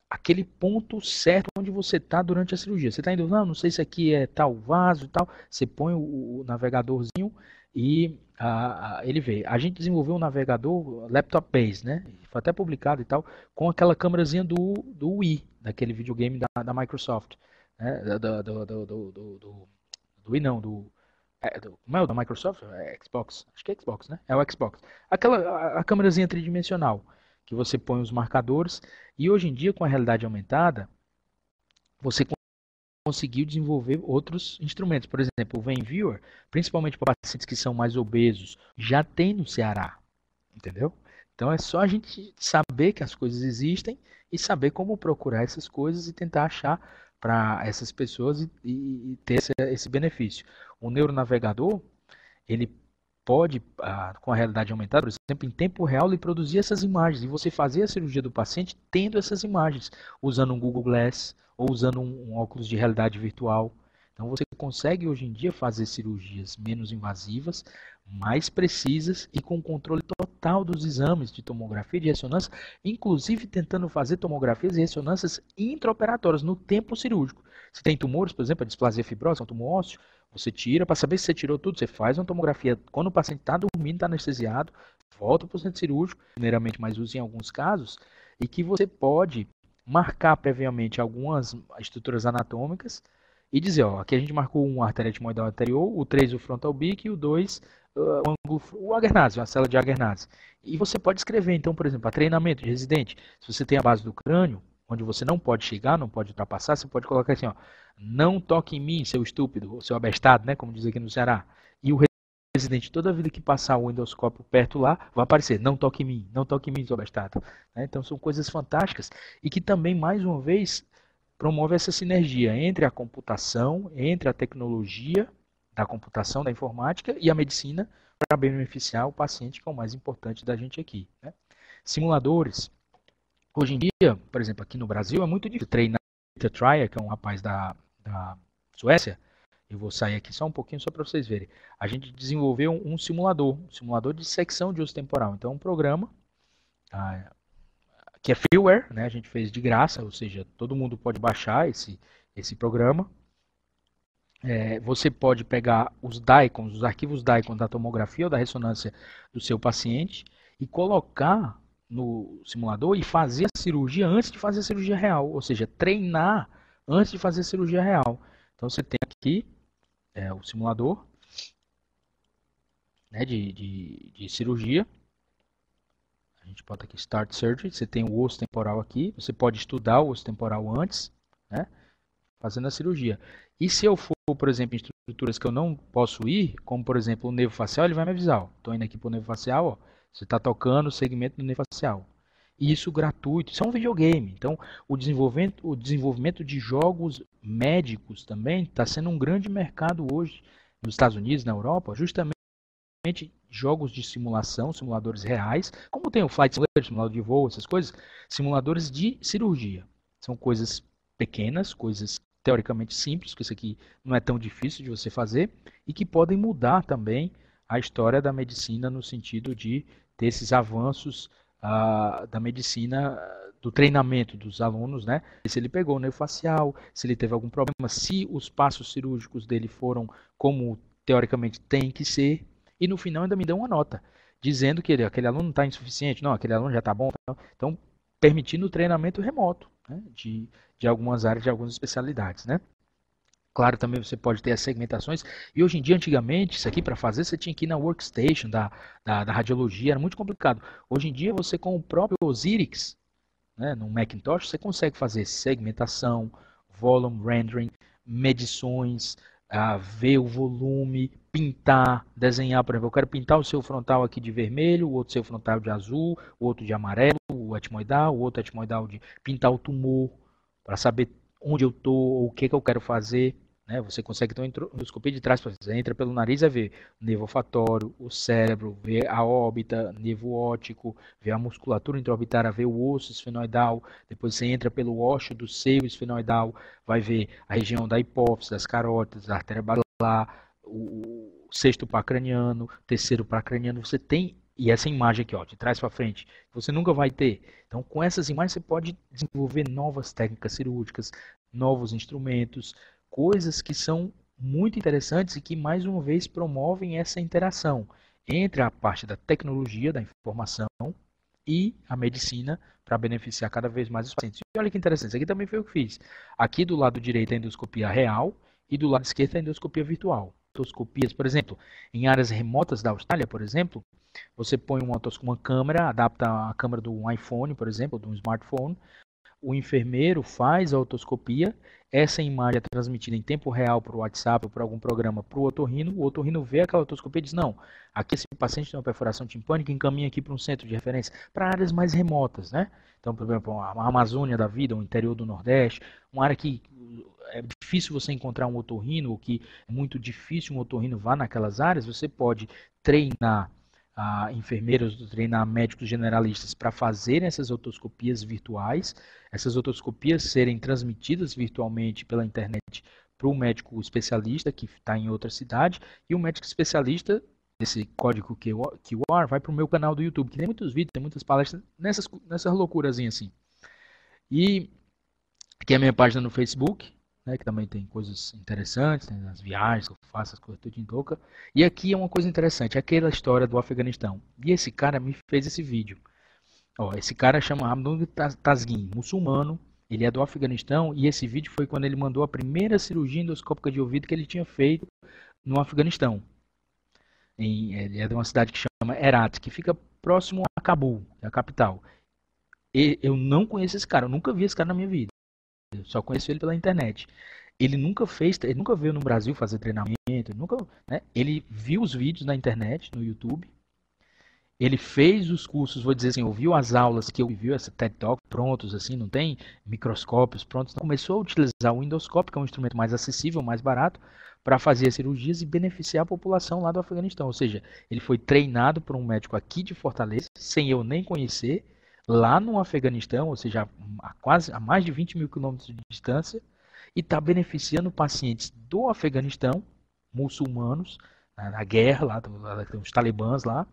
aquele ponto certo onde você está durante a cirurgia. Você está indo, não, não sei se aqui é tal vaso e tal. Você põe o, o navegadorzinho e a, ele veio. a gente desenvolveu um navegador laptop base, né? Foi até publicado e tal, com aquela câmerazinha do, do Wii, daquele videogame da, da Microsoft. Né? Do, do, do, do, do, do Wii não, do, é, do, como é o da Microsoft? É Xbox. Acho que é Xbox, né? É o Xbox. Aquela a, a câmerazinha tridimensional que você põe os marcadores e hoje em dia com a realidade aumentada, você conseguiu desenvolver outros instrumentos. Por exemplo, o Venviewer, principalmente para pacientes que são mais obesos, já tem no Ceará, entendeu? Então é só a gente saber que as coisas existem e saber como procurar essas coisas e tentar achar para essas pessoas e, e, e ter esse, esse benefício. O neuronavegador, ele pode, ah, com a realidade aumentada, por exemplo, em tempo real, lhe produzir essas imagens e você fazer a cirurgia do paciente tendo essas imagens, usando um Google Glass ou usando um, um óculos de realidade virtual. Então você consegue hoje em dia fazer cirurgias menos invasivas, mais precisas e com controle total dos exames de tomografia e de ressonância, inclusive tentando fazer tomografias e ressonâncias intraoperatórias no tempo cirúrgico. Se tem tumores, por exemplo, a displasia fibrosa, é um tumor ósseo, você tira, para saber se você tirou tudo, você faz uma tomografia quando o paciente está dormindo, está anestesiado, volta para o centro cirúrgico, primeiramente, mas usa em alguns casos, e que você pode marcar previamente algumas estruturas anatômicas e dizer, ó, aqui a gente marcou um a artéria etmoidal anterior, o 3 o frontal bic e o 2 uh, ah, o ângulo, o a célula de Agernazzi. E você pode escrever, então, por exemplo, a treinamento de residente. Se você tem a base do crânio, onde você não pode chegar, não pode ultrapassar, você pode colocar assim, ó, não toque em mim, seu estúpido, seu abestado, né, como diz aqui no Ceará. E o residente, toda vida que passar o endoscópio perto lá, vai aparecer, não toque em mim, não toque em mim, seu abestado. Né? Então são coisas fantásticas e que também, mais uma vez, promove essa sinergia entre a computação, entre a tecnologia da computação, da informática e a medicina para beneficiar o paciente, que é o mais importante da gente aqui. Né? Simuladores. Hoje em dia, por exemplo, aqui no Brasil, é muito difícil treinar Peter Trier, que é um rapaz da, da Suécia. Eu vou sair aqui só um pouquinho só para vocês verem. A gente desenvolveu um, simulador, um simulador de secção de uso temporal. Então, é um programa, tá? que é freeware, né? A gente fez de graça, ou seja, todo mundo pode baixar esse, esse programa. É, você pode pegar os DICOMs, os arquivos DICOM da tomografia ou da ressonância do seu paciente e colocar no simulador e fazer a cirurgia antes de fazer a cirurgia real, ou seja, treinar antes de fazer a cirurgia real. Então você tem aqui é, o simulador né, de, de, de cirurgia gente bota aqui Start Surgery, você tem o osso temporal aqui, você pode estudar o osso temporal antes, né? Fazendo a cirurgia. E se eu for, por exemplo, em estruturas que eu não posso ir, como por exemplo o nevo facial, ele vai me avisar. Estou indo aqui para o nevo facial, ó, você está tocando o segmento do nevo facial. E isso gratuito, isso é um videogame. Então, o desenvolvimento, o desenvolvimento de jogos médicos também está sendo um grande mercado hoje nos Estados Unidos, na Europa, justamente jogos de simulação, simuladores reais, como tem o Flight Simulator, simulador de voo, essas coisas, simuladores de cirurgia. São coisas pequenas, coisas teoricamente simples, que isso aqui não é tão difícil de você fazer, e que podem mudar também a história da medicina no sentido de ter esses avanços ah, da medicina do treinamento dos alunos, né? Se ele pegou o neofacial, se ele teve algum problema, se os passos cirúrgicos dele foram como teoricamente tem que ser, e no final ainda me deu uma nota, dizendo que ele, aquele aluno está insuficiente, não, aquele aluno já está bom. Então, permitindo o treinamento remoto né, de, de algumas áreas, de algumas especialidades. Né? Claro, também você pode ter as segmentações. E hoje em dia, antigamente, isso aqui para fazer, você tinha que ir na workstation da, da, da, radiologia, era muito complicado. Hoje em dia, você com o próprio Osirix, né, no Macintosh, você consegue fazer segmentação, volume rendering, medições, ah, ver o volume, pintar, desenhar, por exemplo, eu quero pintar o seu frontal aqui de vermelho, o outro seu frontal de azul, o outro de amarelo, o etmoidal, o outro etmoidal de pintar o tumor, para saber onde eu estou, o que, que eu quero fazer. Né? Você consegue ter então, uma endoscopia de trás para frente. Você entra pelo nariz e vê o nervo olfatório, o cérebro, ver a órbita, nervo óptico, ver a musculatura intraorbitária, ver o osso esfenoidal. Depois você entra pelo ósseo do seio esfenoidal, vai ver a região da hipófise, das carótidas, da artéria balar, o sexto paracraniano, terceiro craniano, Você tem e essa imagem aqui, ó, de trás para frente, você nunca vai ter. Então, com essas imagens, você pode desenvolver novas técnicas cirúrgicas, novos instrumentos, coisas que são muito interessantes e que mais uma vez promovem essa interação entre a parte da tecnologia da informação e a medicina para beneficiar cada vez mais os pacientes. E olha que interessante, isso aqui também foi o que fiz. Aqui do lado direito a endoscopia real e do lado esquerdo a endoscopia virtual. Otoscopias, por exemplo, em áreas remotas da Austrália, por exemplo, você põe uma, uma câmera, adapta a câmera do iPhone, por exemplo, de um smartphone, o enfermeiro faz a otoscopia, essa imagem é transmitida em tempo real para o WhatsApp ou para algum programa para o otorrino, o otorrino vê aquela otoscopia e diz, não, aqui esse paciente tem uma perfuração timpânica, encaminha aqui para um centro de referência, para áreas mais remotas, né? Então, por exemplo, a Amazônia da vida, o interior do Nordeste, uma área que é difícil você encontrar um otorrino, ou que é muito difícil um otorrino vá naquelas áreas, você pode treinar enfermeiros, treinar médicos generalistas para fazerem essas otoscopias virtuais, essas otoscopias serem transmitidas virtualmente pela internet para o médico especialista que está em outra cidade e o médico especialista esse código QR vai para o meu canal do YouTube, que tem muitos vídeos, tem muitas palestras, nessas, nessas loucurazinhas assim. E aqui é a minha página no Facebook, né, que também tem coisas interessantes, né, as viagens que eu faço, as coisas tudo em toca. E aqui é uma coisa interessante, é aquela história do Afeganistão. E esse cara me fez esse vídeo. Ó, esse cara chama Abdul Tazgin, muçulmano, ele é do Afeganistão e esse vídeo foi quando ele mandou a primeira cirurgia endoscópica de ouvido que ele tinha feito no Afeganistão. Em, ele é de uma cidade que chama Herat, que fica próximo a Cabul, é a capital. E, eu não conheço esse cara, eu nunca vi esse cara na minha vida só conheço ele pela internet. Ele nunca fez, ele nunca veio no Brasil fazer treinamento, nunca, né? Ele viu os vídeos na internet, no YouTube. Ele fez os cursos, vou dizer assim, ouviu as aulas que eu viu essa TED Talk prontos assim, não tem microscópios prontos, então, começou a utilizar o endoscópio, que é um instrumento mais acessível, mais barato, para fazer cirurgias e beneficiar a população lá do Afeganistão. Ou seja, ele foi treinado por um médico aqui de Fortaleza, sem eu nem conhecer, lá no Afeganistão, ou seja, a, quase, a mais de 20 mil quilômetros de distância, e está beneficiando pacientes do Afeganistão, muçulmanos, na, na guerra, lá, lá tem os talibãs lá,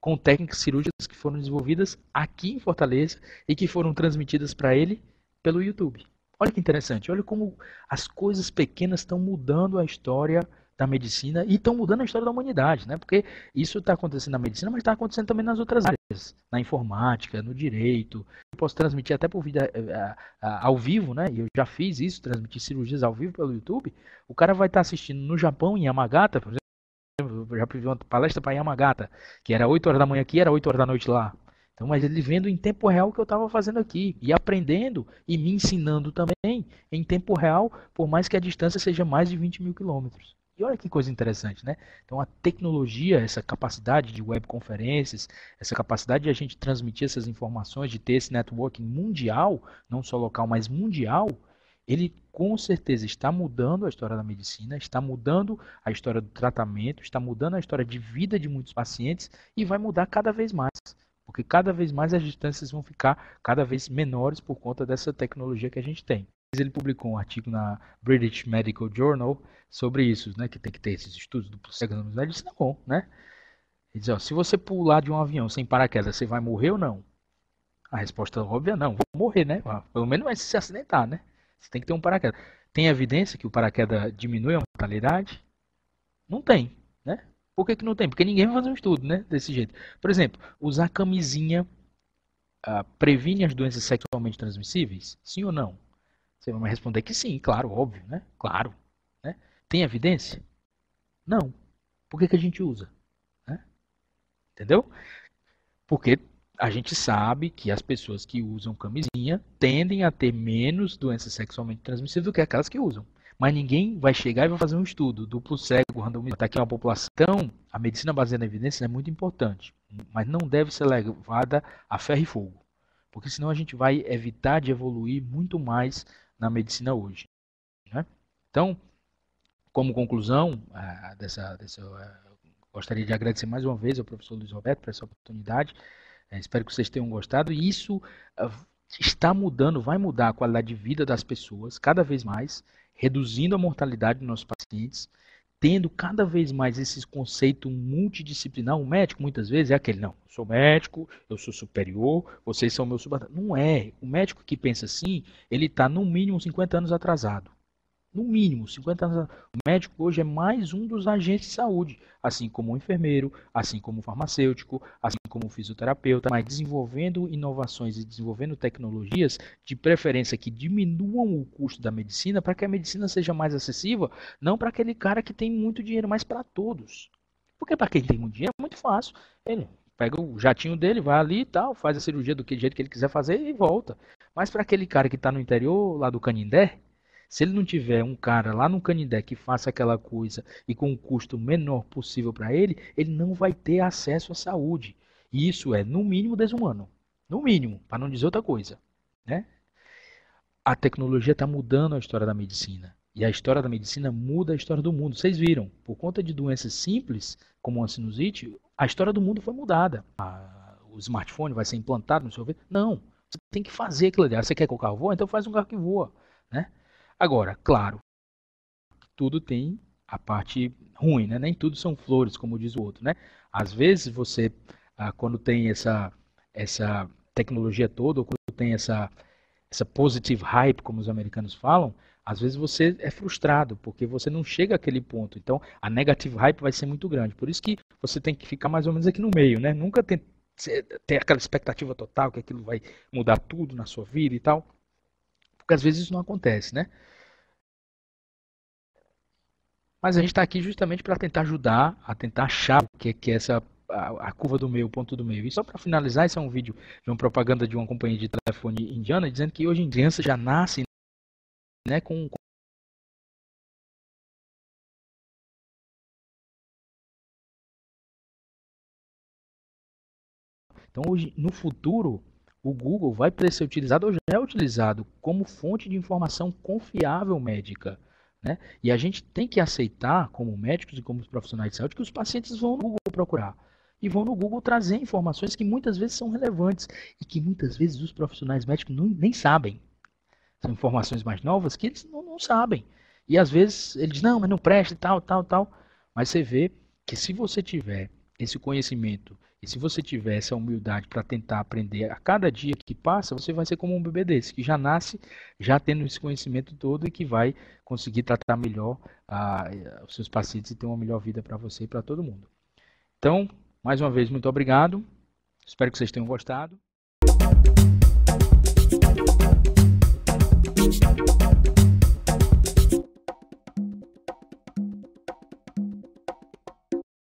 com técnicas cirúrgicas que foram desenvolvidas aqui em Fortaleza e que foram transmitidas para ele pelo YouTube. Olha que interessante, olha como as coisas pequenas estão mudando a história da medicina e estão mudando a história da humanidade, né? Porque isso está acontecendo na medicina, mas está acontecendo também nas outras áreas, na informática, no direito. Eu posso transmitir até por vida eh, ao vivo, né? E eu já fiz isso, transmitir cirurgias ao vivo pelo YouTube. O cara vai estar tá assistindo no Japão, em Yamagata, por exemplo. Eu já fiz uma palestra para Yamagata, que era 8 horas da manhã aqui, era 8 horas da noite lá. Então, mas ele vendo em tempo real o que eu estava fazendo aqui e aprendendo e me ensinando também em tempo real, por mais que a distância seja mais de 20 mil quilômetros. E olha que coisa interessante, né? Então a tecnologia, essa capacidade de webconferências, essa capacidade de a gente transmitir essas informações, de ter esse networking mundial, não só local, mas mundial, ele com certeza está mudando a história da medicina, está mudando a história do tratamento, está mudando a história de vida de muitos pacientes e vai mudar cada vez mais, porque cada vez mais as distâncias vão ficar cada vez menores por conta dessa tecnologia que a gente tem ele publicou um artigo na British Medical Journal sobre isso, né, que tem que ter esses estudos do cego na universidade. Isso não bom, né? Ele diz, ó, se você pular de um avião sem paraquedas, você vai morrer ou não? A resposta óbvia não, vou morrer, né? Ah, pelo menos vai se acidentar, né? Você tem que ter um paraquedas. Tem evidência que o paraquedas diminui a mortalidade? Não tem, né? Por que, que não tem? Porque ninguém vai fazer um estudo, né? Desse jeito. Por exemplo, usar camisinha ah, previne as doenças sexualmente transmissíveis? Sim ou não? Você vai me responder que sim, claro, óbvio, né? Claro. Né? Tem evidência? Não. Por que, que a gente usa? Né? Entendeu? Porque a gente sabe que as pessoas que usam camisinha tendem a ter menos doenças sexualmente transmissíveis do que aquelas que usam. Mas ninguém vai chegar e vai fazer um estudo duplo cego, randomizado, tá até que uma população. a medicina baseada na evidência é muito importante, mas não deve ser levada a ferro e fogo, porque senão a gente vai evitar de evoluir muito mais na medicina hoje. Né? Então, como conclusão dessa, dessa gostaria de agradecer mais uma vez ao professor Luiz Roberto por essa oportunidade. É, espero que vocês tenham gostado. E isso ah, está mudando, vai mudar a qualidade de vida das pessoas cada vez mais, reduzindo a mortalidade dos nossos pacientes tendo cada vez mais esse conceito multidisciplinar. O médico, muitas vezes, é aquele, não, sou médico, eu sou superior, vocês são meus subalternos. Não é. O médico que pensa assim, ele está, no mínimo, 50 anos atrasado. No mínimo, 50 anos. O médico hoje é mais um dos agentes de saúde, assim como o enfermeiro, assim como o farmacêutico, assim como o fisioterapeuta, mas desenvolvendo inovações e desenvolvendo tecnologias, de preferência que diminuam o custo da medicina, para que a medicina seja mais acessível, não para aquele cara que tem muito dinheiro, mas para todos. Porque para quem tem muito dinheiro é muito fácil. Ele pega o jatinho dele, vai ali e tal, faz a cirurgia do jeito que ele quiser fazer e volta. Mas para aquele cara que está no interior, lá do Canindé, se ele não tiver um cara lá no Canindé que faça aquela coisa e com o um custo menor possível para ele, ele não vai ter acesso à saúde. E isso é, no mínimo, desumano. No mínimo, para não dizer outra coisa. Né? A tecnologia está mudando a história da medicina. E a história da medicina muda a história do mundo. Vocês viram, por conta de doenças simples, como a sinusite, a história do mundo foi mudada. A, o smartphone vai ser implantado no seu ouvido? Não. Você tem que fazer aquilo ali. Ah, você quer que o carro voe? Então faz um carro que voa. Né? Agora, claro, tudo tem a parte ruim, né? Nem tudo são flores, como diz o outro, né? Às vezes você, ah, quando tem essa, essa tecnologia toda, ou quando tem essa, essa positive hype, como os americanos falam, às vezes você é frustrado, porque você não chega àquele ponto. Então, a negative hype vai ser muito grande. Por isso que você tem que ficar mais ou menos aqui no meio, né? Nunca tem, ter aquela expectativa total que aquilo vai mudar tudo na sua vida e tal. Porque às vezes isso não acontece, né? Mas a gente está aqui justamente para tentar ajudar, a tentar achar o que é, que é essa a, a, curva do meio, o ponto do meio. E só para finalizar, esse é um vídeo de uma propaganda de uma companhia de telefone indiana dizendo que hoje em criança já nasce né, com, com Então, hoje, no futuro, o Google vai ser utilizado, ou já é utilizado, como fonte de informação confiável médica. Né? E a gente tem que aceitar, como médicos e como profissionais de saúde, que os pacientes vão no Google procurar e vão no Google trazer informações que muitas vezes são relevantes e que muitas vezes os profissionais médicos não, nem sabem. São informações mais novas que eles não, não sabem. E às vezes eles dizem, não, mas não presta, tal, tal, tal. Mas você vê que se você tiver esse conhecimento e se você tiver essa humildade para tentar aprender a cada dia que passa, você vai ser como um bebê desse, que já nasce já tendo esse conhecimento todo e que vai conseguir tratar melhor eh, os seus pacientes e ter uma melhor vida para você e para todo mundo. Então, mais uma vez, muito obrigado. Espero que vocês tenham gostado.